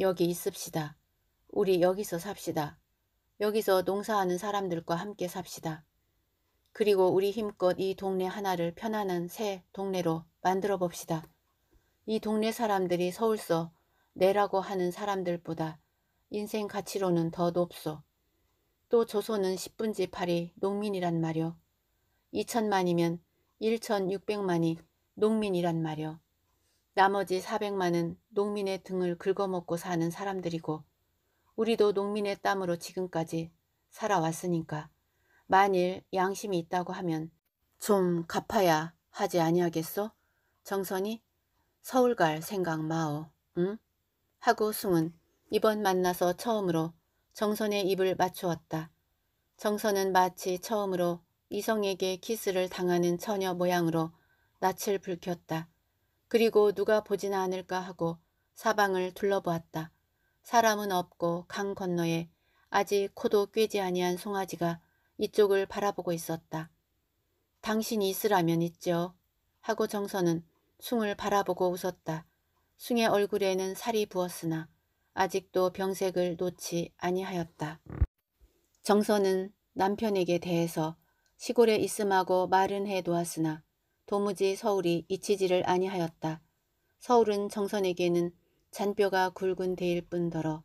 여기 있읍시다. 우리 여기서 삽시다. 여기서 농사하는 사람들과 함께 삽시다. 그리고 우리 힘껏 이 동네 하나를 편안한 새 동네로 만들어 봅시다. 이 동네 사람들이 서울서 내라고 하는 사람들보다 인생 가치로는 더 높소. 또 조선은 10분지 8이 농민이란 말이오. 2천만이면 1천6백만이 농민이란 말이오. 나머지 400만은 농민의 등을 긁어먹고 사는 사람들이고 우리도 농민의 땀으로 지금까지 살아왔으니까 만일 양심이 있다고 하면 좀 갚아야 하지 아니하겠소? 정선이 서울 갈 생각 마오. 응? 하고 숭은 이번 만나서 처음으로 정선의 입을 맞추었다. 정선은 마치 처음으로 이성에게 키스를 당하는 처녀 모양으로 낯을 붉혔다. 그리고 누가 보진 않을까 하고 사방을 둘러보았다. 사람은 없고 강 건너에 아직 코도 꿰지 아니한 송아지가 이쪽을 바라보고 있었다. 당신이 있으라면 있죠. 하고 정선은 숭을 바라보고 웃었다. 숭의 얼굴에는 살이 부었으나 아직도 병색을 놓지 아니하였다. 정선은 남편에게 대해서 시골에 있음하고 말은 해 놓았으나 도무지 서울이 잊히지를 아니하였다. 서울은 정선에게는 잔뼈가 굵은 데일 뿐더러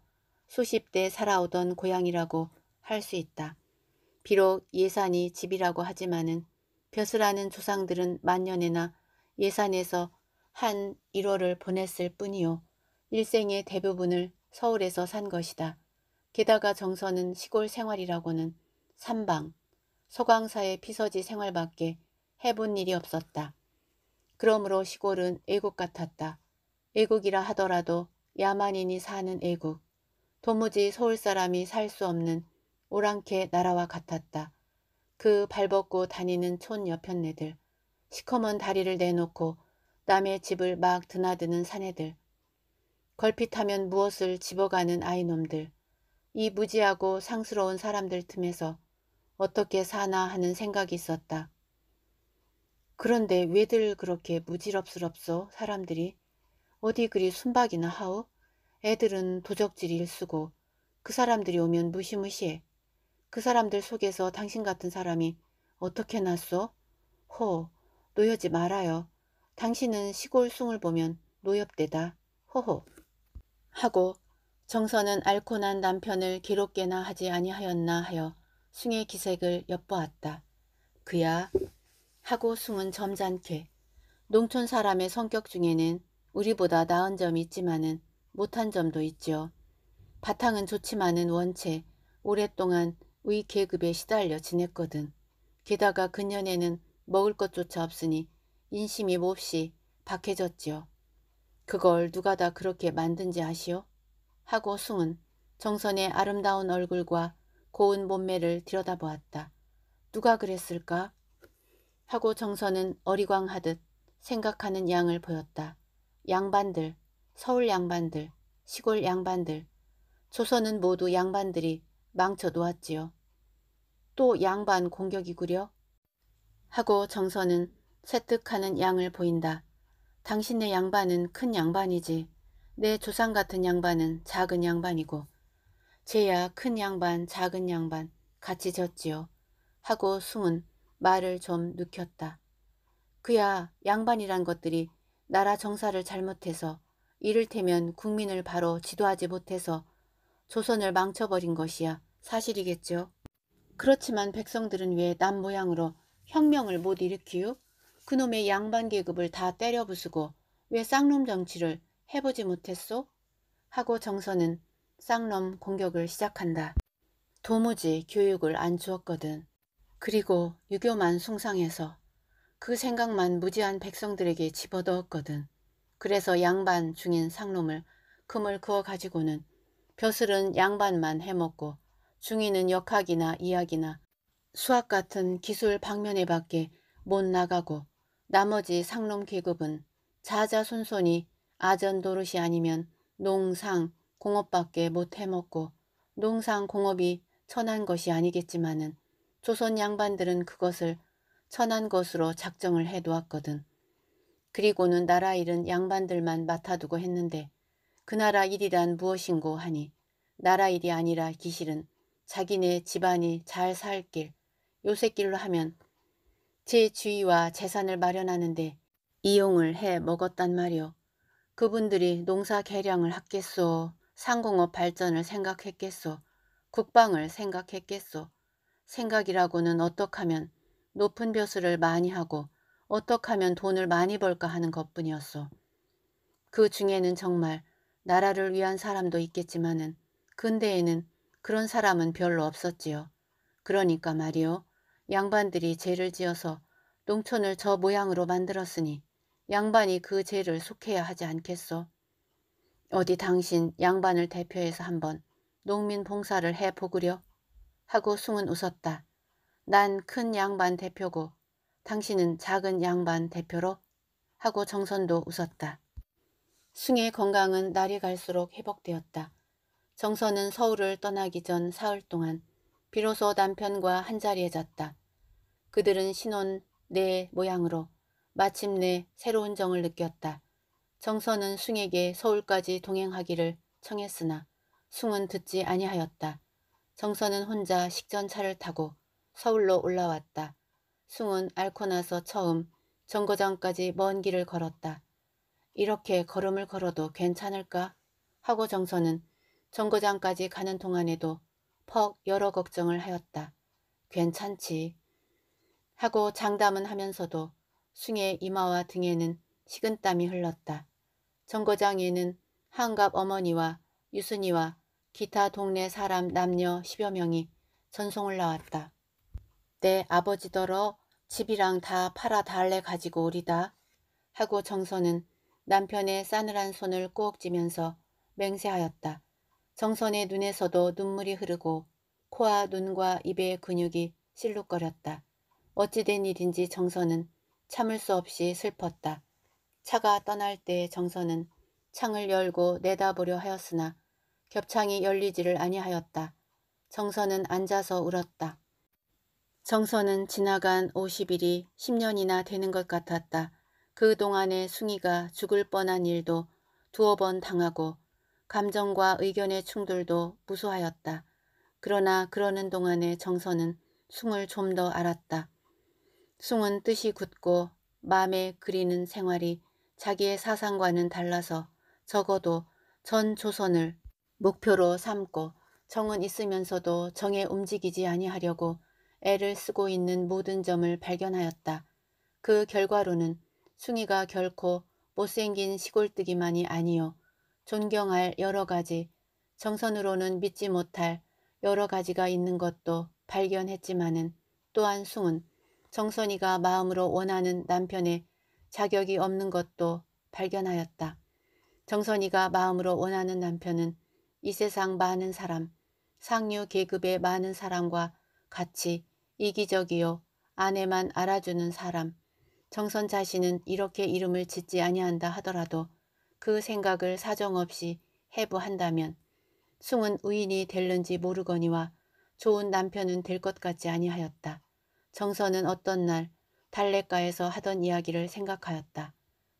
수십 대 살아오던 고향이라고 할 수 있다. 비록 예산이 집이라고 하지만은 벼슬하는 조상들은 만년에나 예산에서 한 1월을 보냈을 뿐이요. 일생의 대부분을 서울에서 산 것이다. 게다가 정서는 시골 생활이라고는 삼방, 소강사의 피서지 생활밖에 해본 일이 없었다. 그러므로 시골은 애국 같았다. 애국이라 하더라도 야만인이 사는 애국, 도무지 서울 사람이 살 수 없는 오랑캐 나라와 같았다. 그 발벗고 다니는 촌옆편네들 시커먼 다리를 내놓고 남의 집을 막 드나드는 사내들. 걸핏하면 무엇을 집어가는 아이놈들. 이 무지하고 상스러운 사람들 틈에서 어떻게 사나 하는 생각이 있었다. 그런데 왜들 그렇게 무지럽스럽소 사람들이 어디 그리 순박이나 하오? 애들은 도적질 일수고 그 사람들이 오면 무시무시해. 그 사람들 속에서 당신 같은 사람이 어떻게 났소? 호, 놓여지 말아요. 당신은 시골숭을 보면 노엽대다. 허허. 하고 정선은 앓고 난 남편을 괴롭게나 하지 아니하였나 하여 숭의 기색을 엿보았다. 그야 하고 숭은 점잖게 농촌 사람의 성격 중에는 우리보다 나은 점이 있지만은 못한 점도 있지요. 바탕은 좋지만은 원체 오랫동안 위 계급에 시달려 지냈거든. 게다가 근년에는 먹을 것조차 없으니 인심이 몹시 박해졌지요. 그걸 누가 다 그렇게 만든지 아시오? 하고 숭은 정선의 아름다운 얼굴과 고운 몸매를 들여다보았다. 누가 그랬을까? 하고 정선은 어리광하듯 생각하는 양을 보였다. 양반들, 서울 양반들, 시골 양반들, 조선은 모두 양반들이 망쳐 놓았지요. 또 양반 공격이구려? 하고 정선은 세특하는 양을 보인다. 당신의 양반은 큰 양반이지 내 조상 같은 양반은 작은 양반이고 제야 큰 양반 작은 양반 같이 졌지요 하고 숨은 말을 좀 눕혔다. 그야 양반이란 것들이 나라 정사를 잘못해서 이를테면 국민을 바로 지도하지 못해서 조선을 망쳐버린 것이야 사실이겠죠. 그렇지만 백성들은 왜 남 모양으로 혁명을 못 일으키우? 그놈의 양반 계급을 다 때려 부수고 왜 쌍놈 정치를 해보지 못했소? 하고 정서는 쌍놈 공격을 시작한다. 도무지 교육을 안 주었거든. 그리고 유교만 숭상해서 그 생각만 무지한 백성들에게 집어넣었거든. 그래서 양반 중인 상놈을 금을 그어 가지고는 벼슬은 양반만 해먹고 중인은 역학이나 이야기나 수학 같은 기술 방면에 밖에 못 나가고 나머지 상놈 계급은 자자손손이 아전도릇이 아니면 농상 공업밖에 못 해먹고 농상 공업이 천한 것이 아니겠지만은 조선 양반들은 그것을 천한 것으로 작정을 해두었거든. 그리고는 나라 일은 양반들만 맡아두고 했는데 그 나라 일이란 무엇인고 하니 나라 일이 아니라 기실은 자기네 집안이 잘 살 길, 요새 길로 하면 제 주위와 재산을 마련하는데 이용을 해 먹었단 말이오. 그분들이 농사 개량을 했겠소. 상공업 발전을 생각했겠소. 국방을 생각했겠소. 생각이라고는 어떡 하면 높은 벼슬을 많이 하고 어떡 하면 돈을 많이 벌까 하는 것뿐이었소. 그 중에는 정말 나라를 위한 사람도 있겠지만은 근대에는 그런 사람은 별로 없었지요. 그러니까 말이오 양반들이 죄를 지어서 농촌을 저 모양으로 만들었으니 양반이 그 죄를 속해야 하지 않겠소. 어디 당신 양반을 대표해서 한번 농민 봉사를 해보구려 하고 숭은 웃었다. 난 큰 양반 대표고 당신은 작은 양반 대표로 하고 정선도 웃었다. 숭의 건강은 날이 갈수록 회복되었다. 정선은 서울을 떠나기 전 사흘 동안 비로소 남편과 한자리에 잤다. 그들은 신혼 내 모양으로 마침내 새로운 정을 느꼈다. 정선은 숭에게 서울까지 동행하기를 청했으나 숭은 듣지 아니하였다. 정선은 혼자 식전차를 타고 서울로 올라왔다. 숭은 앓고 나서 처음 정거장까지 먼 길을 걸었다. 이렇게 걸음을 걸어도 괜찮을까? 하고 정선은 정거장까지 가는 동안에도 퍽 여러 걱정을 하였다. 괜찮지. 하고 장담은 하면서도 숭의 이마와 등에는 식은땀이 흘렀다. 정거장에는 한갑 어머니와 유순이와 기타 동네 사람 남녀 10여 명이 전송을 나왔다. 내 아버지더러 집이랑 다 팔아 달래 가지고 오리다. 하고 정선은 남편의 싸늘한 손을 꼭 쥐면서 맹세하였다. 정선의 눈에서도 눈물이 흐르고 코와 눈과 입의 근육이 실룩거렸다. 어찌된 일인지 정선은 참을 수 없이 슬펐다. 차가 떠날 때 정선은 창을 열고 내다보려 하였으나 겹창이 열리지를 아니하였다. 정선은 앉아서 울었다. 정선은 지나간 50일이 10년이나 되는 것 같았다. 그동안의 숭이가 죽을 뻔한 일도 두어 번 당하고 감정과 의견의 충돌도 무수하였다. 그러나 그러는 동안에 정서는 숭을 좀 더 알았다. 숭은 뜻이 굳고 마음에 그리는 생활이 자기의 사상과는 달라서 적어도 전 조선을 목표로 삼고 정은 있으면서도 정에 움직이지 아니하려고 애를 쓰고 있는 모든 점을 발견하였다. 그 결과로는 숭이가 결코 못생긴 시골뜨기만이 아니요 존경할 여러 가지, 정선으로는 믿지 못할 여러 가지가 있는 것도 발견했지만은 또한 숭은 정선이가 마음으로 원하는 남편의 자격이 없는 것도 발견하였다. 정선이가 마음으로 원하는 남편은 이 세상 많은 사람, 상류 계급의 많은 사람과 같이 이기적이요 아내만 알아주는 사람, 정선 자신은 이렇게 이름을 짓지 아니한다 하더라도 그 생각을 사정없이 해부한다면 숭은 의인이 될는지 모르거니와 좋은 남편은 될 것 같지 아니하였다. 정선은 어떤 날 달래가에서 하던 이야기를 생각하였다.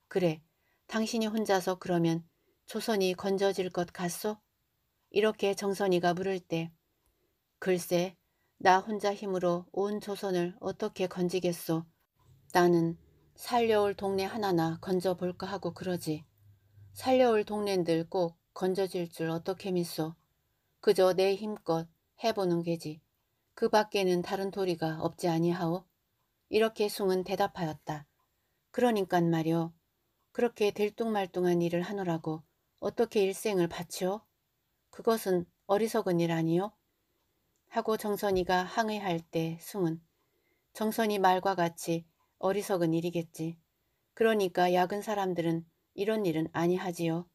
그래, 당신이 혼자서 그러면 조선이 건져질 것 같소? 이렇게 정선이가 물을 때 글쎄, 나 혼자 힘으로 온 조선을 어떻게 건지겠소? 나는 살려올 동네 하나나 건져볼까 하고 그러지. 살려올 동네들 꼭 건져질 줄 어떻게 믿소. 그저 내 힘껏 해보는 게지. 그 밖에는 다른 도리가 없지 아니하오. 이렇게 숭은 대답하였다. 그러니깐 말여 그렇게 들뚱말뚱한 일을 하노라고 어떻게 일생을 바치오? 그것은 어리석은 일 아니오? 하고 정선이가 항의할 때 숭은 정선이 말과 같이 어리석은 일이겠지. 그러니까 약은 사람들은 이런 일은 아니하지요.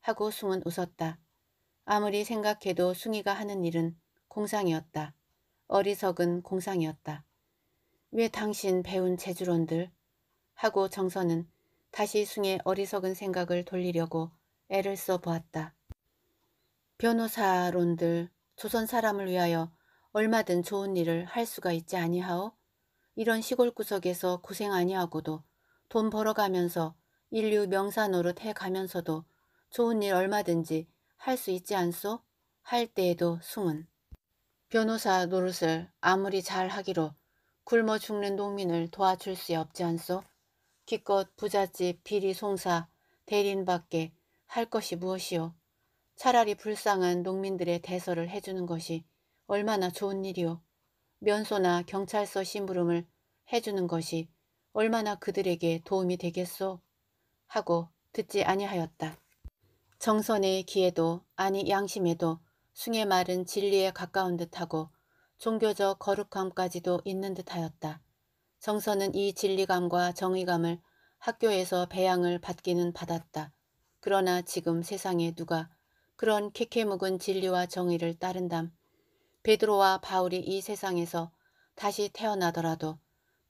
하고 숭은 웃었다. 아무리 생각해도 숭이가 하는 일은 공상이었다. 어리석은 공상이었다. 왜 당신 배운 재주론들? 하고 정선은 다시 숭의 어리석은 생각을 돌리려고 애를 써 보았다. 변호사론들 조선 사람을 위하여 얼마든 좋은 일을 할 수가 있지 아니하오? 이런 시골 구석에서 고생 아니하고도 돈 벌어가면서 인류 명사 노릇 해가면서도 좋은 일 얼마든지 할 수 있지 않소? 할 때에도 숨은. 변호사 노릇을 아무리 잘 하기로 굶어 죽는 농민을 도와줄 수 없지 않소? 기껏 부잣집 비리 송사 대리인밖에 할 것이 무엇이오? 차라리 불쌍한 농민들의 대서를 해주는 것이 얼마나 좋은 일이오. 면소나 경찰서 심부름을 해주는 것이 얼마나 그들에게 도움이 되겠소. 하고 듣지 아니하였다. 정선의 기에도 아니 양심에도 숭의 말은 진리에 가까운 듯하고 종교적 거룩함까지도 있는 듯하였다. 정선은 이 진리감과 정의감을 학교에서 배양을 받기는 받았다. 그러나 지금 세상에 누가 그런 캐캐묵은 진리와 정의를 따른담 베드로와 바울이 이 세상에서 다시 태어나더라도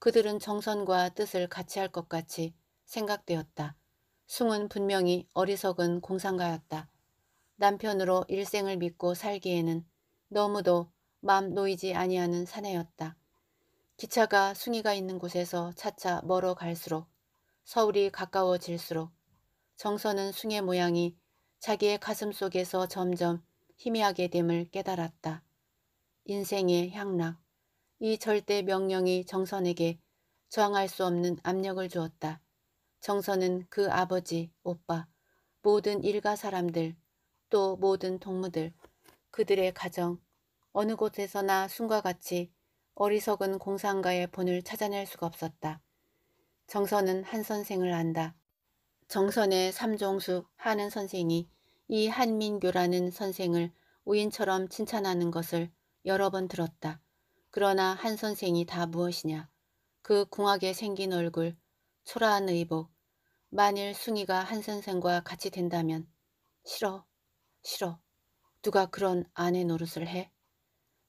그들은 정선과 뜻을 같이 할 것 같이 생각되었다. 숭은 분명히 어리석은 공상가였다. 남편으로 일생을 믿고 살기에는 너무도 맘 놓이지 아니하는 사내였다. 기차가 숭이가 있는 곳에서 차차 멀어 갈수록 서울이 가까워질수록 정선은 숭의 모양이 자기의 가슴 속에서 점점 희미하게 됨을 깨달았다. 인생의 향락, 이 절대 명령이 정선에게 저항할 수 없는 압력을 주었다. 정선은 그 아버지, 오빠, 모든 일가 사람들, 또 모든 동무들, 그들의 가정, 어느 곳에서나 순과 같이 어리석은 공상가의 본을 찾아낼 수가 없었다. 정선은 한 선생을 안다. 정선의 삼종수 하는 선생이 이 한민교라는 선생을 우인처럼 칭찬하는 것을 여러 번 들었다. 그러나 한 선생이 다 무엇이냐. 그 궁하게 생긴 얼굴, 초라한 의복. 만일 숭이가 한 선생과 같이 된다면 싫어, 싫어. 누가 그런 아내 노릇을 해?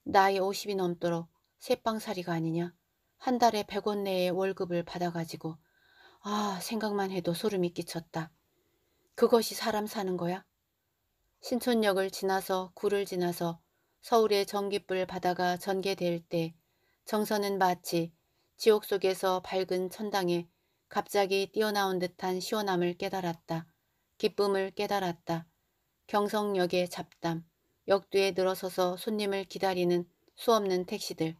나이 50이 넘도록 새빵살이가 아니냐? 한 달에 100원 내에 월급을 받아가지고 아 생각만 해도 소름이 끼쳤다. 그것이 사람 사는 거야? 신촌역을 지나서 구를 지나서 서울의 전깃불 바다가 전개될 때 정선은 마치 지옥 속에서 밝은 천당에 갑자기 뛰어나온 듯한 시원함을 깨달았다. 기쁨을 깨달았다. 경성역의 잡담, 역두에 늘어서서 손님을 기다리는 수없는 택시들.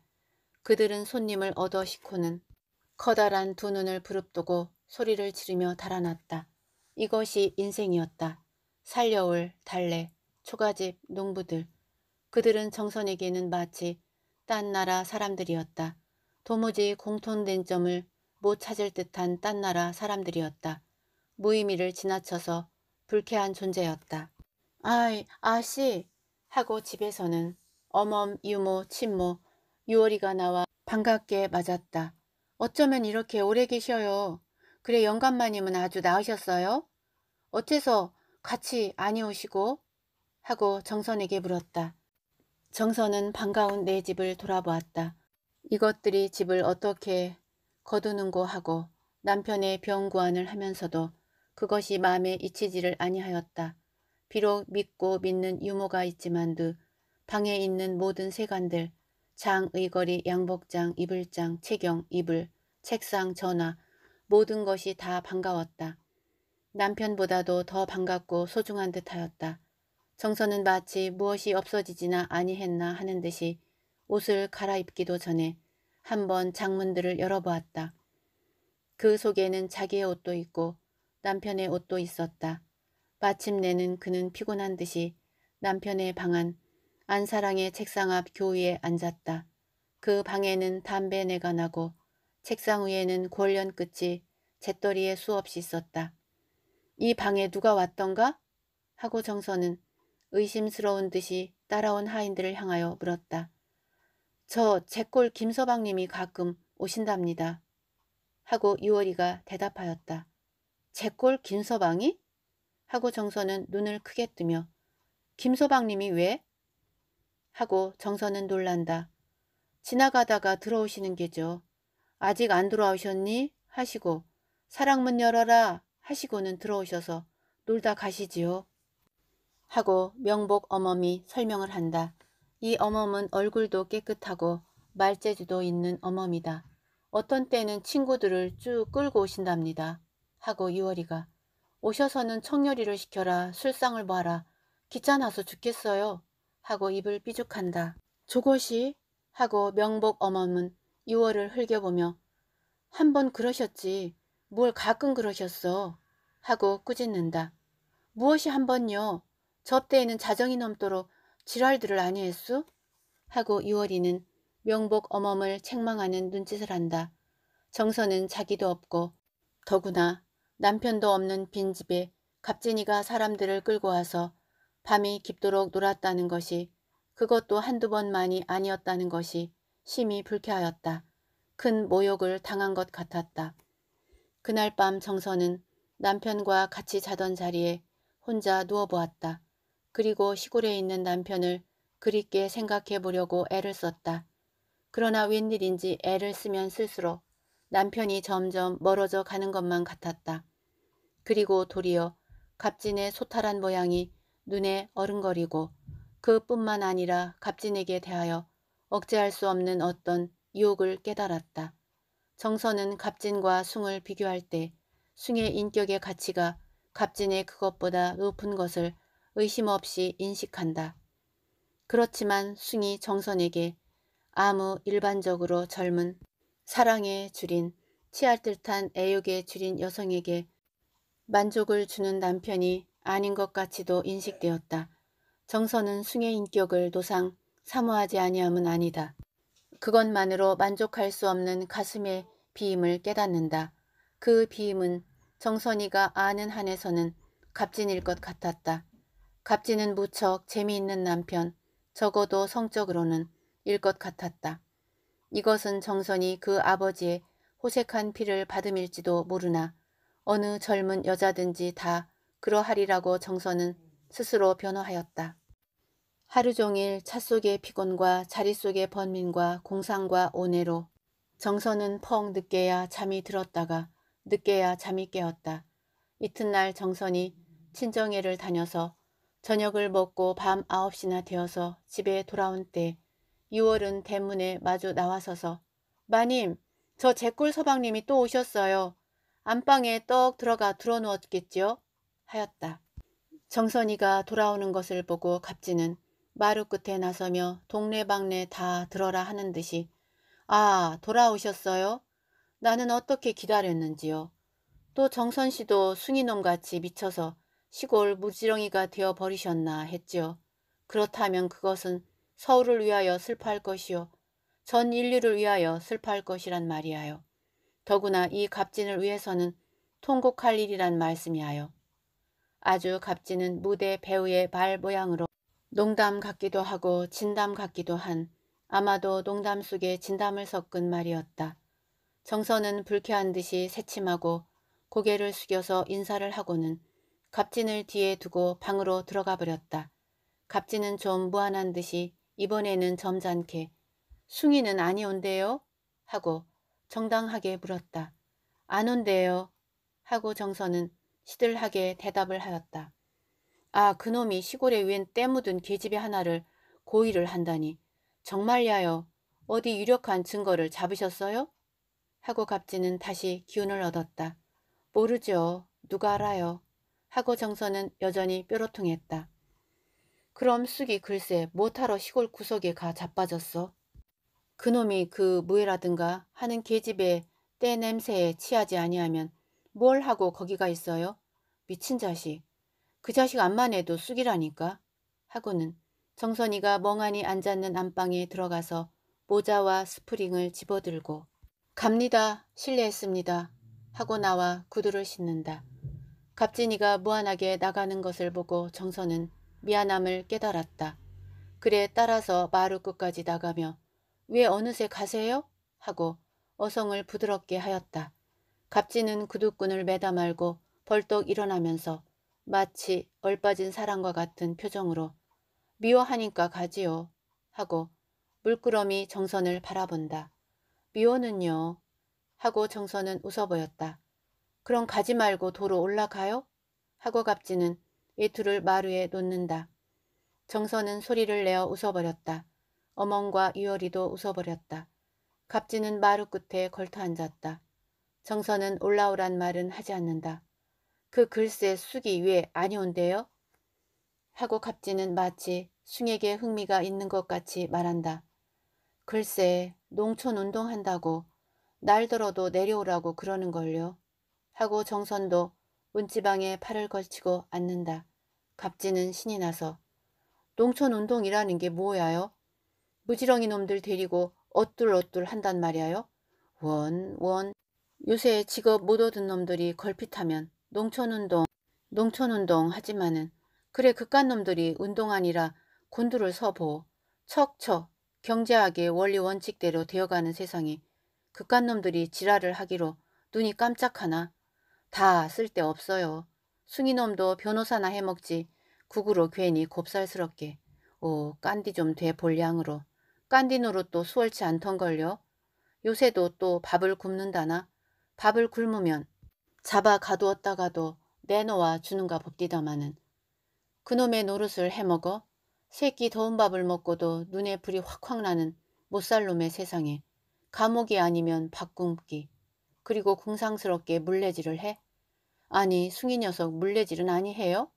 그들은 손님을 얻어 싣고는 커다란 두 눈을 부릅뜨고 소리를 지르며 달아났다. 이것이 인생이었다. 살려올 달래, 초가집, 농부들. 그들은 정선에게는 마치 딴 나라 사람들이었다. 도무지 공통된 점을 못 찾을 듯한 딴 나라 사람들이었다. 무의미를 지나쳐서 불쾌한 존재였다. 아이, 아씨! 하고 집에서는 어멈, 유모, 친모, 유월이가 나와 반갑게 맞았다. 어쩌면 이렇게 오래 계셔요. 그래 영감마님은 아주 나으셨어요? 어째서 같이 아니오시고? 하고 정선에게 물었다. 정선은 반가운 내 집을 돌아보았다. 이것들이 집을 어떻게 거두는 고 하고 남편의 병구안을 하면서도 그것이 마음에 잊히지를 아니하였다. 비록 믿고 믿는 유모가 있지만도 방에 있는 모든 세관들, 장, 의거리, 양복장, 이불장, 체경 이불, 책상, 전화 모든 것이 다 반가웠다. 남편보다도 더 반갑고 소중한 듯하였다. 정서는 마치 무엇이 없어지지나 아니했나 하는 듯이 옷을 갈아입기도 전에 한번 장문들을 열어보았다. 그 속에는 자기의 옷도 있고 남편의 옷도 있었다. 마침내는 그는 피곤한 듯이 남편의 방 안 안사랑의 책상 앞 교위에 앉았다. 그 방에는 담배 내가 나고 책상 위에는 골련 끝이 잿더리에 수없이 있었다. 이 방에 누가 왔던가? 하고 정서는 의심스러운 듯이 따라온 하인들을 향하여 물었다. 저 제꼴 김서방님이 가끔 오신답니다. 하고 유월이가 대답하였다. 제꼴 김서방이? 하고 정선은 눈을 크게 뜨며 김서방님이 왜? 하고 정선은 놀란다. 지나가다가 들어오시는 게죠. 아직 안 들어오셨니? 하시고 사랑문 열어라 하시고는 들어오셔서 놀다 가시지요. 하고 명복 어머니 설명을 한다. 이 어멈은 얼굴도 깨끗하고 말재주도 있는 어멈이다. 어떤 때는 친구들을 쭉 끌고 오신답니다. 하고 유월이가 오셔서는 청열이를 시켜라 술상을 봐라 귀찮아서 죽겠어요. 하고 입을 삐죽한다. 조것이 하고 명복 어멈은 유월을 흘겨보며 한 번 그러셨지 뭘 가끔 그러셨어. 하고 꾸짖는다. 무엇이 한 번요? 접대에는 자정이 넘도록 지랄들을 아니했수? 하고 유월이는 명복 어멈을 책망하는 눈짓을 한다. 정서는 자기도 없고 더구나 남편도 없는 빈집에 갑진이가 사람들을 끌고 와서 밤이 깊도록 놀았다는 것이 그것도 한두 번만이 아니었다는 것이 심히 불쾌하였다. 큰 모욕을 당한 것 같았다. 그날 밤 정선은 남편과 같이 자던 자리에 혼자 누워보았다. 그리고 시골에 있는 남편을 그립게 생각해 보려고 애를 썼다. 그러나 웬일인지 애를 쓰면 쓸수록 남편이 점점 멀어져 가는 것만 같았다. 그리고 도리어 갑진의 소탈한 모양이 눈에 어른거리고 그뿐만 아니라 갑진에게 대하여 억제할 수 없는 어떤 유혹을 깨달았다. 정선은 갑진과 숭을 비교할 때 숭의 인격의 가치가 갑진의 그것보다 높은 것을 의심 없이 인식한다. 그렇지만 숭이 정선에게 아무 일반적으로 젊은 사랑의 줄인 취할 듯한 애욕의 줄인 여성에게 만족을 주는 남편이 아닌 것 같이도 인식되었다. 정선은 숭의 인격을 노상 사모하지 아니함은 아니다. 그것만으로 만족할 수 없는 가슴의 비임을 깨닫는다. 그 비임은 정선이가 아는 한에서는 값진일 것 같았다. 갑지는 무척 재미있는 남편, 적어도 성적으로는 일 것 같았다. 이것은 정선이 그 아버지의 호색한 피를 받음일지도 모르나 어느 젊은 여자든지 다 그러하리라고 정선은 스스로 변호하였다. 하루 종일 차 속의 피곤과 자리 속의 번민과 공상과 오해로 정선은 펑 늦게야 잠이 들었다가 늦게야 잠이 깨었다. 이튿날 정선이 친정애를 다녀서 저녁을 먹고 밤 9시나 되어서 집에 돌아온 때 6월은 대문에 마주 나와서서 마님 저 제꿀 서방님이 또 오셨어요. 안방에 떡 들어가 들어누웠겠지요? 하였다. 정선이가 돌아오는 것을 보고 갑지는 마루 끝에 나서며 동네방네 다 들어라 하는 듯이 아 돌아오셨어요? 나는 어떻게 기다렸는지요. 또 정선씨도 숭이놈같이 미쳐서 시골 무지렁이가 되어버리셨나 했지요. 그렇다면 그것은 서울을 위하여 슬퍼할 것이요. 전 인류를 위하여 슬퍼할 것이란 말이하여. 더구나 이 갑진을 위해서는 통곡할 일이란 말씀이하여. 아주 갑진은 무대 배우의 발 모양으로 농담 같기도 하고 진담 같기도 한 아마도 농담 속에 진담을 섞은 말이었다. 정선은 불쾌한 듯이 새침하고 고개를 숙여서 인사를 하고는 갑진을 뒤에 두고 방으로 들어가 버렸다. 갑진은 좀 무안한 듯이 이번에는 점잖게 숭이는 아니온대요? 하고 정당하게 물었다. 안 온대요. 하고 정선은 시들하게 대답을 하였다. 아 그놈이 시골에 웬 때묻은 계집애 하나를 고의를 한다니 정말야요. 어디 유력한 증거를 잡으셨어요? 하고 갑진은 다시 기운을 얻었다. 모르죠. 누가 알아요. 하고 정선은 여전히 뾰로통했다. 그럼 쑥이 글쎄 못하러 시골 구석에 가 자빠졌어. 그놈이 그 무예라든가 하는 계집의 때 냄새에 취하지 아니하면 뭘 하고 거기가 있어요? 미친 자식. 그 자식 안만 해도 쑥이라니까. 하고는 정선이가 멍하니 앉았는 안방에 들어가서 모자와 스프링을 집어들고 갑니다. 실례했습니다. 하고 나와 구두를 신는다. 갑진이가 무한하게 나가는 것을 보고 정선은 미안함을 깨달았다. 그래 따라서 마루 끝까지 나가며 왜 어느새 가세요? 하고 어성을 부드럽게 하였다. 갑진은 구두끈을 매다 말고 벌떡 일어나면서 마치 얼빠진 사람과 같은 표정으로 미워하니까 가지요 하고 물끄러미 정선을 바라본다. 미워는요 하고 정선은 웃어 보였다. 그럼 가지 말고 도로 올라가요? 하고 갑지는 외투를 마루에 놓는다. 정선은 소리를 내어 웃어버렸다. 어멍과 유월이도 웃어버렸다. 갑지는 마루 끝에 걸터앉았다. 정선은 올라오란 말은 하지 않는다. 그 글쎄 숙이 왜 아니온대요? 하고 갑지는 마치 숭에게 흥미가 있는 것 같이 말한다. 글쎄 농촌 운동한다고 날 들어도 내려오라고 그러는걸요. 하고 정선도 문지방에 팔을 걸치고 앉는다. 갑지는 신이 나서 농촌운동이라는 게 뭐야요? 무지렁이 놈들 데리고 어뚤어뚤 한단 말이야요? 원, 원. 요새 직업 못 얻은 놈들이 걸핏하면 농촌운동, 농촌운동 하지만은 그래 극깟 놈들이 운동아니라 곤두를 서보 척척 경제학의 원리 원칙대로 되어가는 세상이극깟 놈들이 지랄을 하기로 눈이 깜짝하나 다 쓸데없어요. 숭이놈도 변호사나 해먹지. 국으로 괜히 곱살스럽게. 오 깐디 좀 돼 볼량으로. 깐디 노릇도 수월치 않던걸요. 요새도 또 밥을 굶는다나. 밥을 굶으면 잡아 가두었다가도 내놓아 주는가 봅디다마는. 그놈의 노릇을 해먹어 새끼 더운 밥을 먹고도 눈에 불이 확확 나는 못살놈의 세상에 감옥이 아니면 밥굶기 그리고 궁상스럽게 물레질을 해? 아니 숭이 녀석 물레질은 아니해요?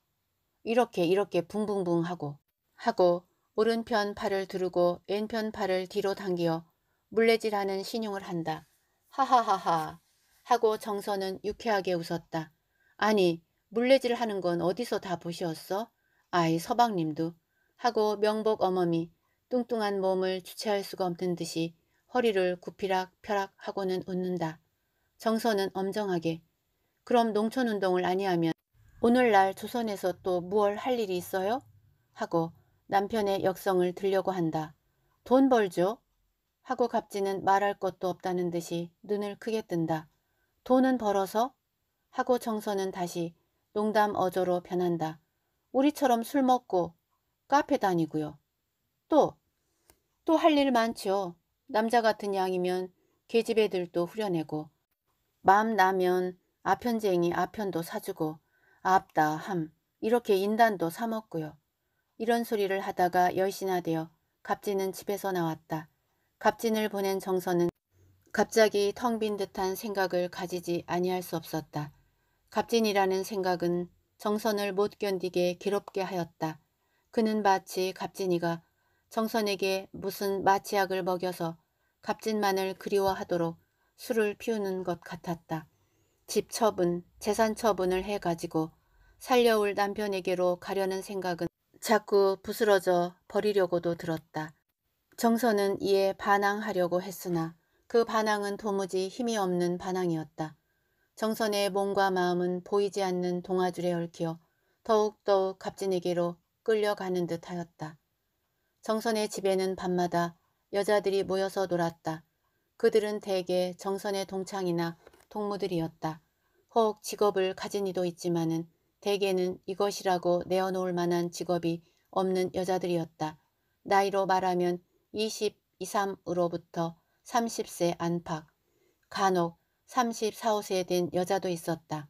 이렇게 이렇게 붕붕붕 하고 하고 오른편 팔을 두르고 왼편 팔을 뒤로 당겨 물레질하는 신용을 한다. 하하하하 하고 정서는 유쾌하게 웃었다. 아니 물레질하는 건 어디서 다 보시었어? 아이 서방님도 하고 명복 어머니 뚱뚱한 몸을 주체할 수가 없는 듯이 허리를 굽히락 펴락 하고는 웃는다. 정선은 엄정하게 그럼 농촌운동을 아니하면 오늘날 조선에서 또 무얼 할 일이 있어요? 하고 남편의 역성을 들려고 한다. 돈 벌죠? 하고 갑지는 말할 것도 없다는 듯이 눈을 크게 뜬다. 돈은 벌어서? 하고 정선은 다시 농담 어조로 변한다. 우리처럼 술 먹고 카페 다니고요. 또, 또 할 일 많지요. 남자 같은 양이면 계집 애들도 후려내고 맘 나면 아편쟁이 아편도 사주고 아다 함 이렇게 인단도 사먹고요. 이런 소리를 하다가 열시나 되어 갑진은 집에서 나왔다. 갑진을 보낸 정선은 갑자기 텅 빈 듯한 생각을 가지지 아니할 수 없었다. 갑진이라는 생각은 정선을 못 견디게 괴롭게 하였다. 그는 마치 갑진이가 정선에게 무슨 마취약을 먹여서 갑진만을 그리워하도록 술을 피우는 것 같았다. 집 처분, 재산 처분을 해가지고 살려올 남편에게로 가려는 생각은 자꾸 부스러져 버리려고도 들었다. 정선은 이에 반항하려고 했으나 그 반항은 도무지 힘이 없는 반항이었다. 정선의 몸과 마음은 보이지 않는 동아줄에 얽혀 더욱더욱 갑진에게로 끌려가는 듯하였다. 정선의 집에는 밤마다 여자들이 모여서 놀았다. 그들은 대개 정선의 동창이나 동무들이었다. 혹 직업을 가진 이도 있지만은 대개는 이것이라고 내어놓을 만한 직업이 없는 여자들이었다. 나이로 말하면 20, 23으로부터 30세 안팎, 간혹 34, 5세 된 여자도 있었다.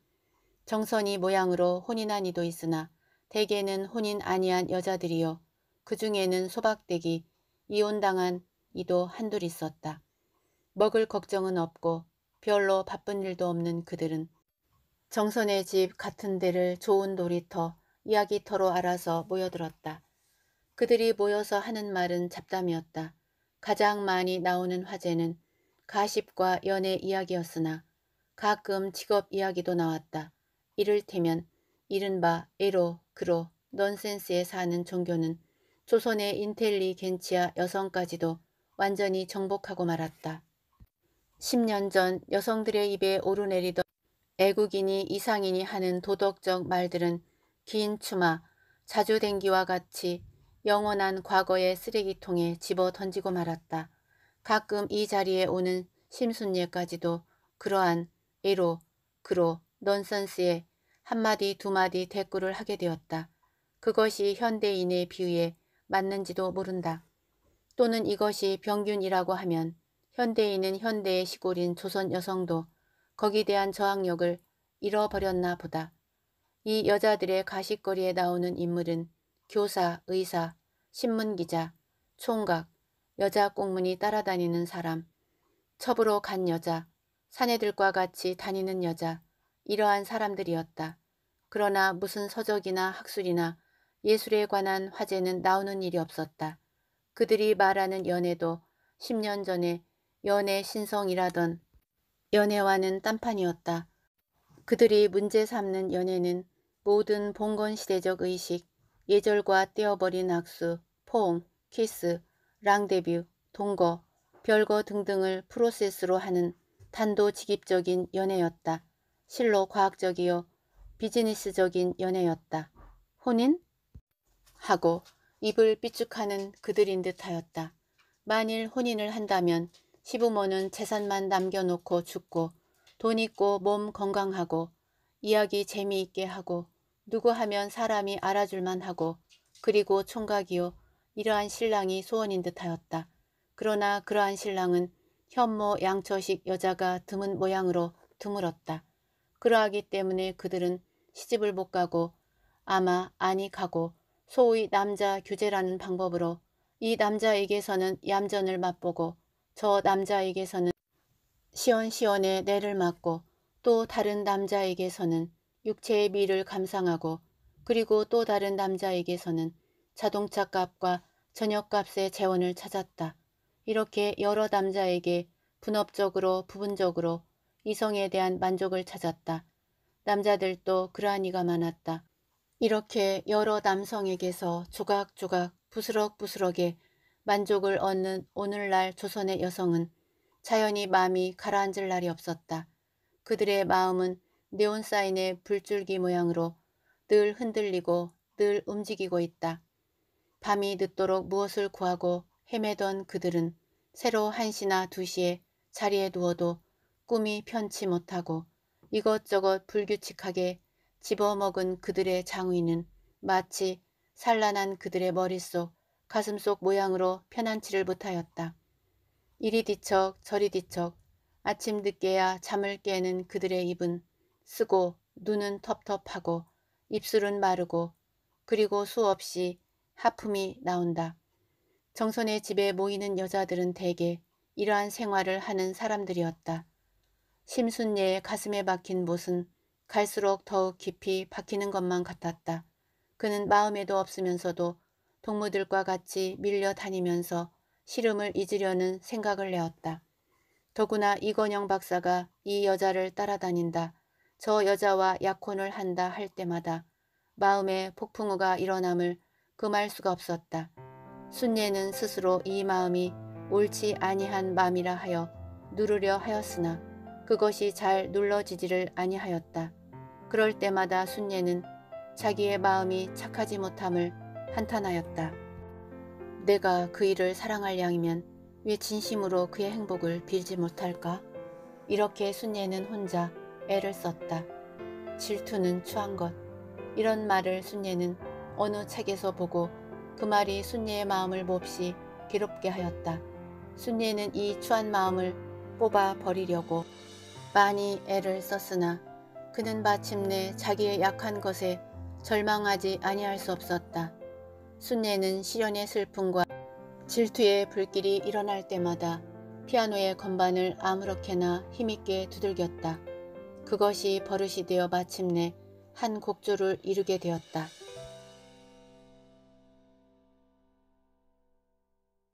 정선이 모양으로 혼인한 이도 있으나 대개는 혼인 아니한 여자들이요. 그 중에는 소박대기, 이혼당한 이도 한둘 있었다. 먹을 걱정은 없고 별로 바쁜 일도 없는 그들은 정선의 집 같은 데를 좋은 놀이터, 이야기터로 알아서 모여들었다. 그들이 모여서 하는 말은 잡담이었다. 가장 많이 나오는 화제는 가십과 연애 이야기였으나 가끔 직업 이야기도 나왔다. 이를테면 이른바 에로, 그로, 넌센스에 사는 종교는 조선의 인텔리겐치아 여성까지도 완전히 정복하고 말았다. 10년 전 여성들의 입에 오르내리던 애국인이 이상인이 하는 도덕적 말들은 긴 추마, 자주 댕기와 같이 영원한 과거의 쓰레기통에 집어 던지고 말았다. 가끔 이 자리에 오는 심순예까지도 그러한 애로, 그로, 넌센스에 한마디 두마디 댓글을 하게 되었다. 그것이 현대인의 비유에 맞는지도 모른다. 또는 이것이 병균이라고 하면 현대인은 현대의 시골인 조선 여성도 거기 대한 저항력을 잃어버렸나 보다. 이 여자들의 가식거리에 나오는 인물은 교사, 의사, 신문기자, 총각, 여자 꽁무니 따라다니는 사람, 첩으로 간 여자, 사내들과 같이 다니는 여자, 이러한 사람들이었다. 그러나 무슨 서적이나 학술이나 예술에 관한 화제는 나오는 일이 없었다. 그들이 말하는 연애도 10년 전에 연애 신성이라던 연애와는 딴판이었다. 그들이 문제 삼는 연애는 모든 봉건시대적 의식, 예절과 떼어버린 악수, 포옹, 키스, 랑데뷰, 동거, 별거 등등을 프로세스로 하는 단도직입적인 연애였다. 실로 과학적이요 비즈니스적인 연애였다. 혼인? 하고 입을 삐죽하는 그들인 듯하였다. 만일 혼인을 한다면 시부모는 재산만 남겨놓고 죽고 돈 있고 몸 건강하고 이야기 재미있게 하고 누구 하면 사람이 알아줄만 하고 그리고 총각이요 이러한 신랑이 소원인 듯하였다. 그러나 그러한 신랑은 현모 양처식 여자가 드문 모양으로 드물었다. 그러하기 때문에 그들은 시집을 못 가고 아마 아니 가고 소위 남자 규제라는 방법으로 이 남자에게서는 얌전을 맛보고 저 남자에게서는 시원시원의 내를 맞고 또 다른 남자에게서는 육체의 미를 감상하고 그리고 또 다른 남자에게서는 자동차 값과 저녁값의 재원을 찾았다. 이렇게 여러 남자에게 분업적으로 부분적으로 이성에 대한 만족을 찾았다. 남자들도 그러한 이가 많았다. 이렇게 여러 남성에게서 조각조각 부스럭부스럭의 만족을 얻는 오늘날 조선의 여성은 자연히 마음이 가라앉을 날이 없었다. 그들의 마음은 네온사인의 불줄기 모양으로 늘 흔들리고 늘 움직이고 있다. 밤이 늦도록 무엇을 구하고 헤매던 그들은 새로 1시나 2시에 자리에 누워도 꿈이 편치 못하고 이것저것 불규칙하게 집어먹은 그들의 장위는 마치 산란한 그들의 머릿속 가슴속 모양으로 편안치를 못하였다. 이리 뒤척 저리 뒤척 아침 늦게야 잠을 깨는 그들의 입은 쓰고 눈은 텁텁하고 입술은 마르고 그리고 수없이 하품이 나온다. 정선의 집에 모이는 여자들은 대개 이러한 생활을 하는 사람들이었다. 심순예의 가슴에 박힌 못은 갈수록 더욱 깊이 박히는 것만 같았다. 그는 마음에도 없으면서도 동무들과 같이 밀려 다니면서 시름을 잊으려는 생각을 내었다. 더구나 이건영 박사가 이 여자를 따라다닌다. 저 여자와 약혼을 한다 할 때마다 마음에 폭풍우가 일어남을 금할 수가 없었다. 순례는 스스로 이 마음이 옳지 아니한 마음이라 하여 누르려 하였으나 그것이 잘 눌러지지를 아니하였다. 그럴 때마다 순례는 자기의 마음이 착하지 못함을 한탄하였다. 내가 그 일을 사랑할 양이면 왜 진심으로 그의 행복을 빌지 못할까? 이렇게 순예는 혼자 애를 썼다. 질투는 추한 것. 이런 말을 순예는 어느 책에서 보고 그 말이 순예의 마음을 몹시 괴롭게 하였다. 순예는 이 추한 마음을 뽑아 버리려고 많이 애를 썼으나 그는 마침내 자기의 약한 것에 절망하지 아니할 수 없었다. 순내는 시련의 슬픔과 질투의 불길이 일어날 때마다 피아노의 건반을 아무렇게나 힘있게 두들겼다. 그것이 버릇이 되어 마침내 한 곡조를 이루게 되었다.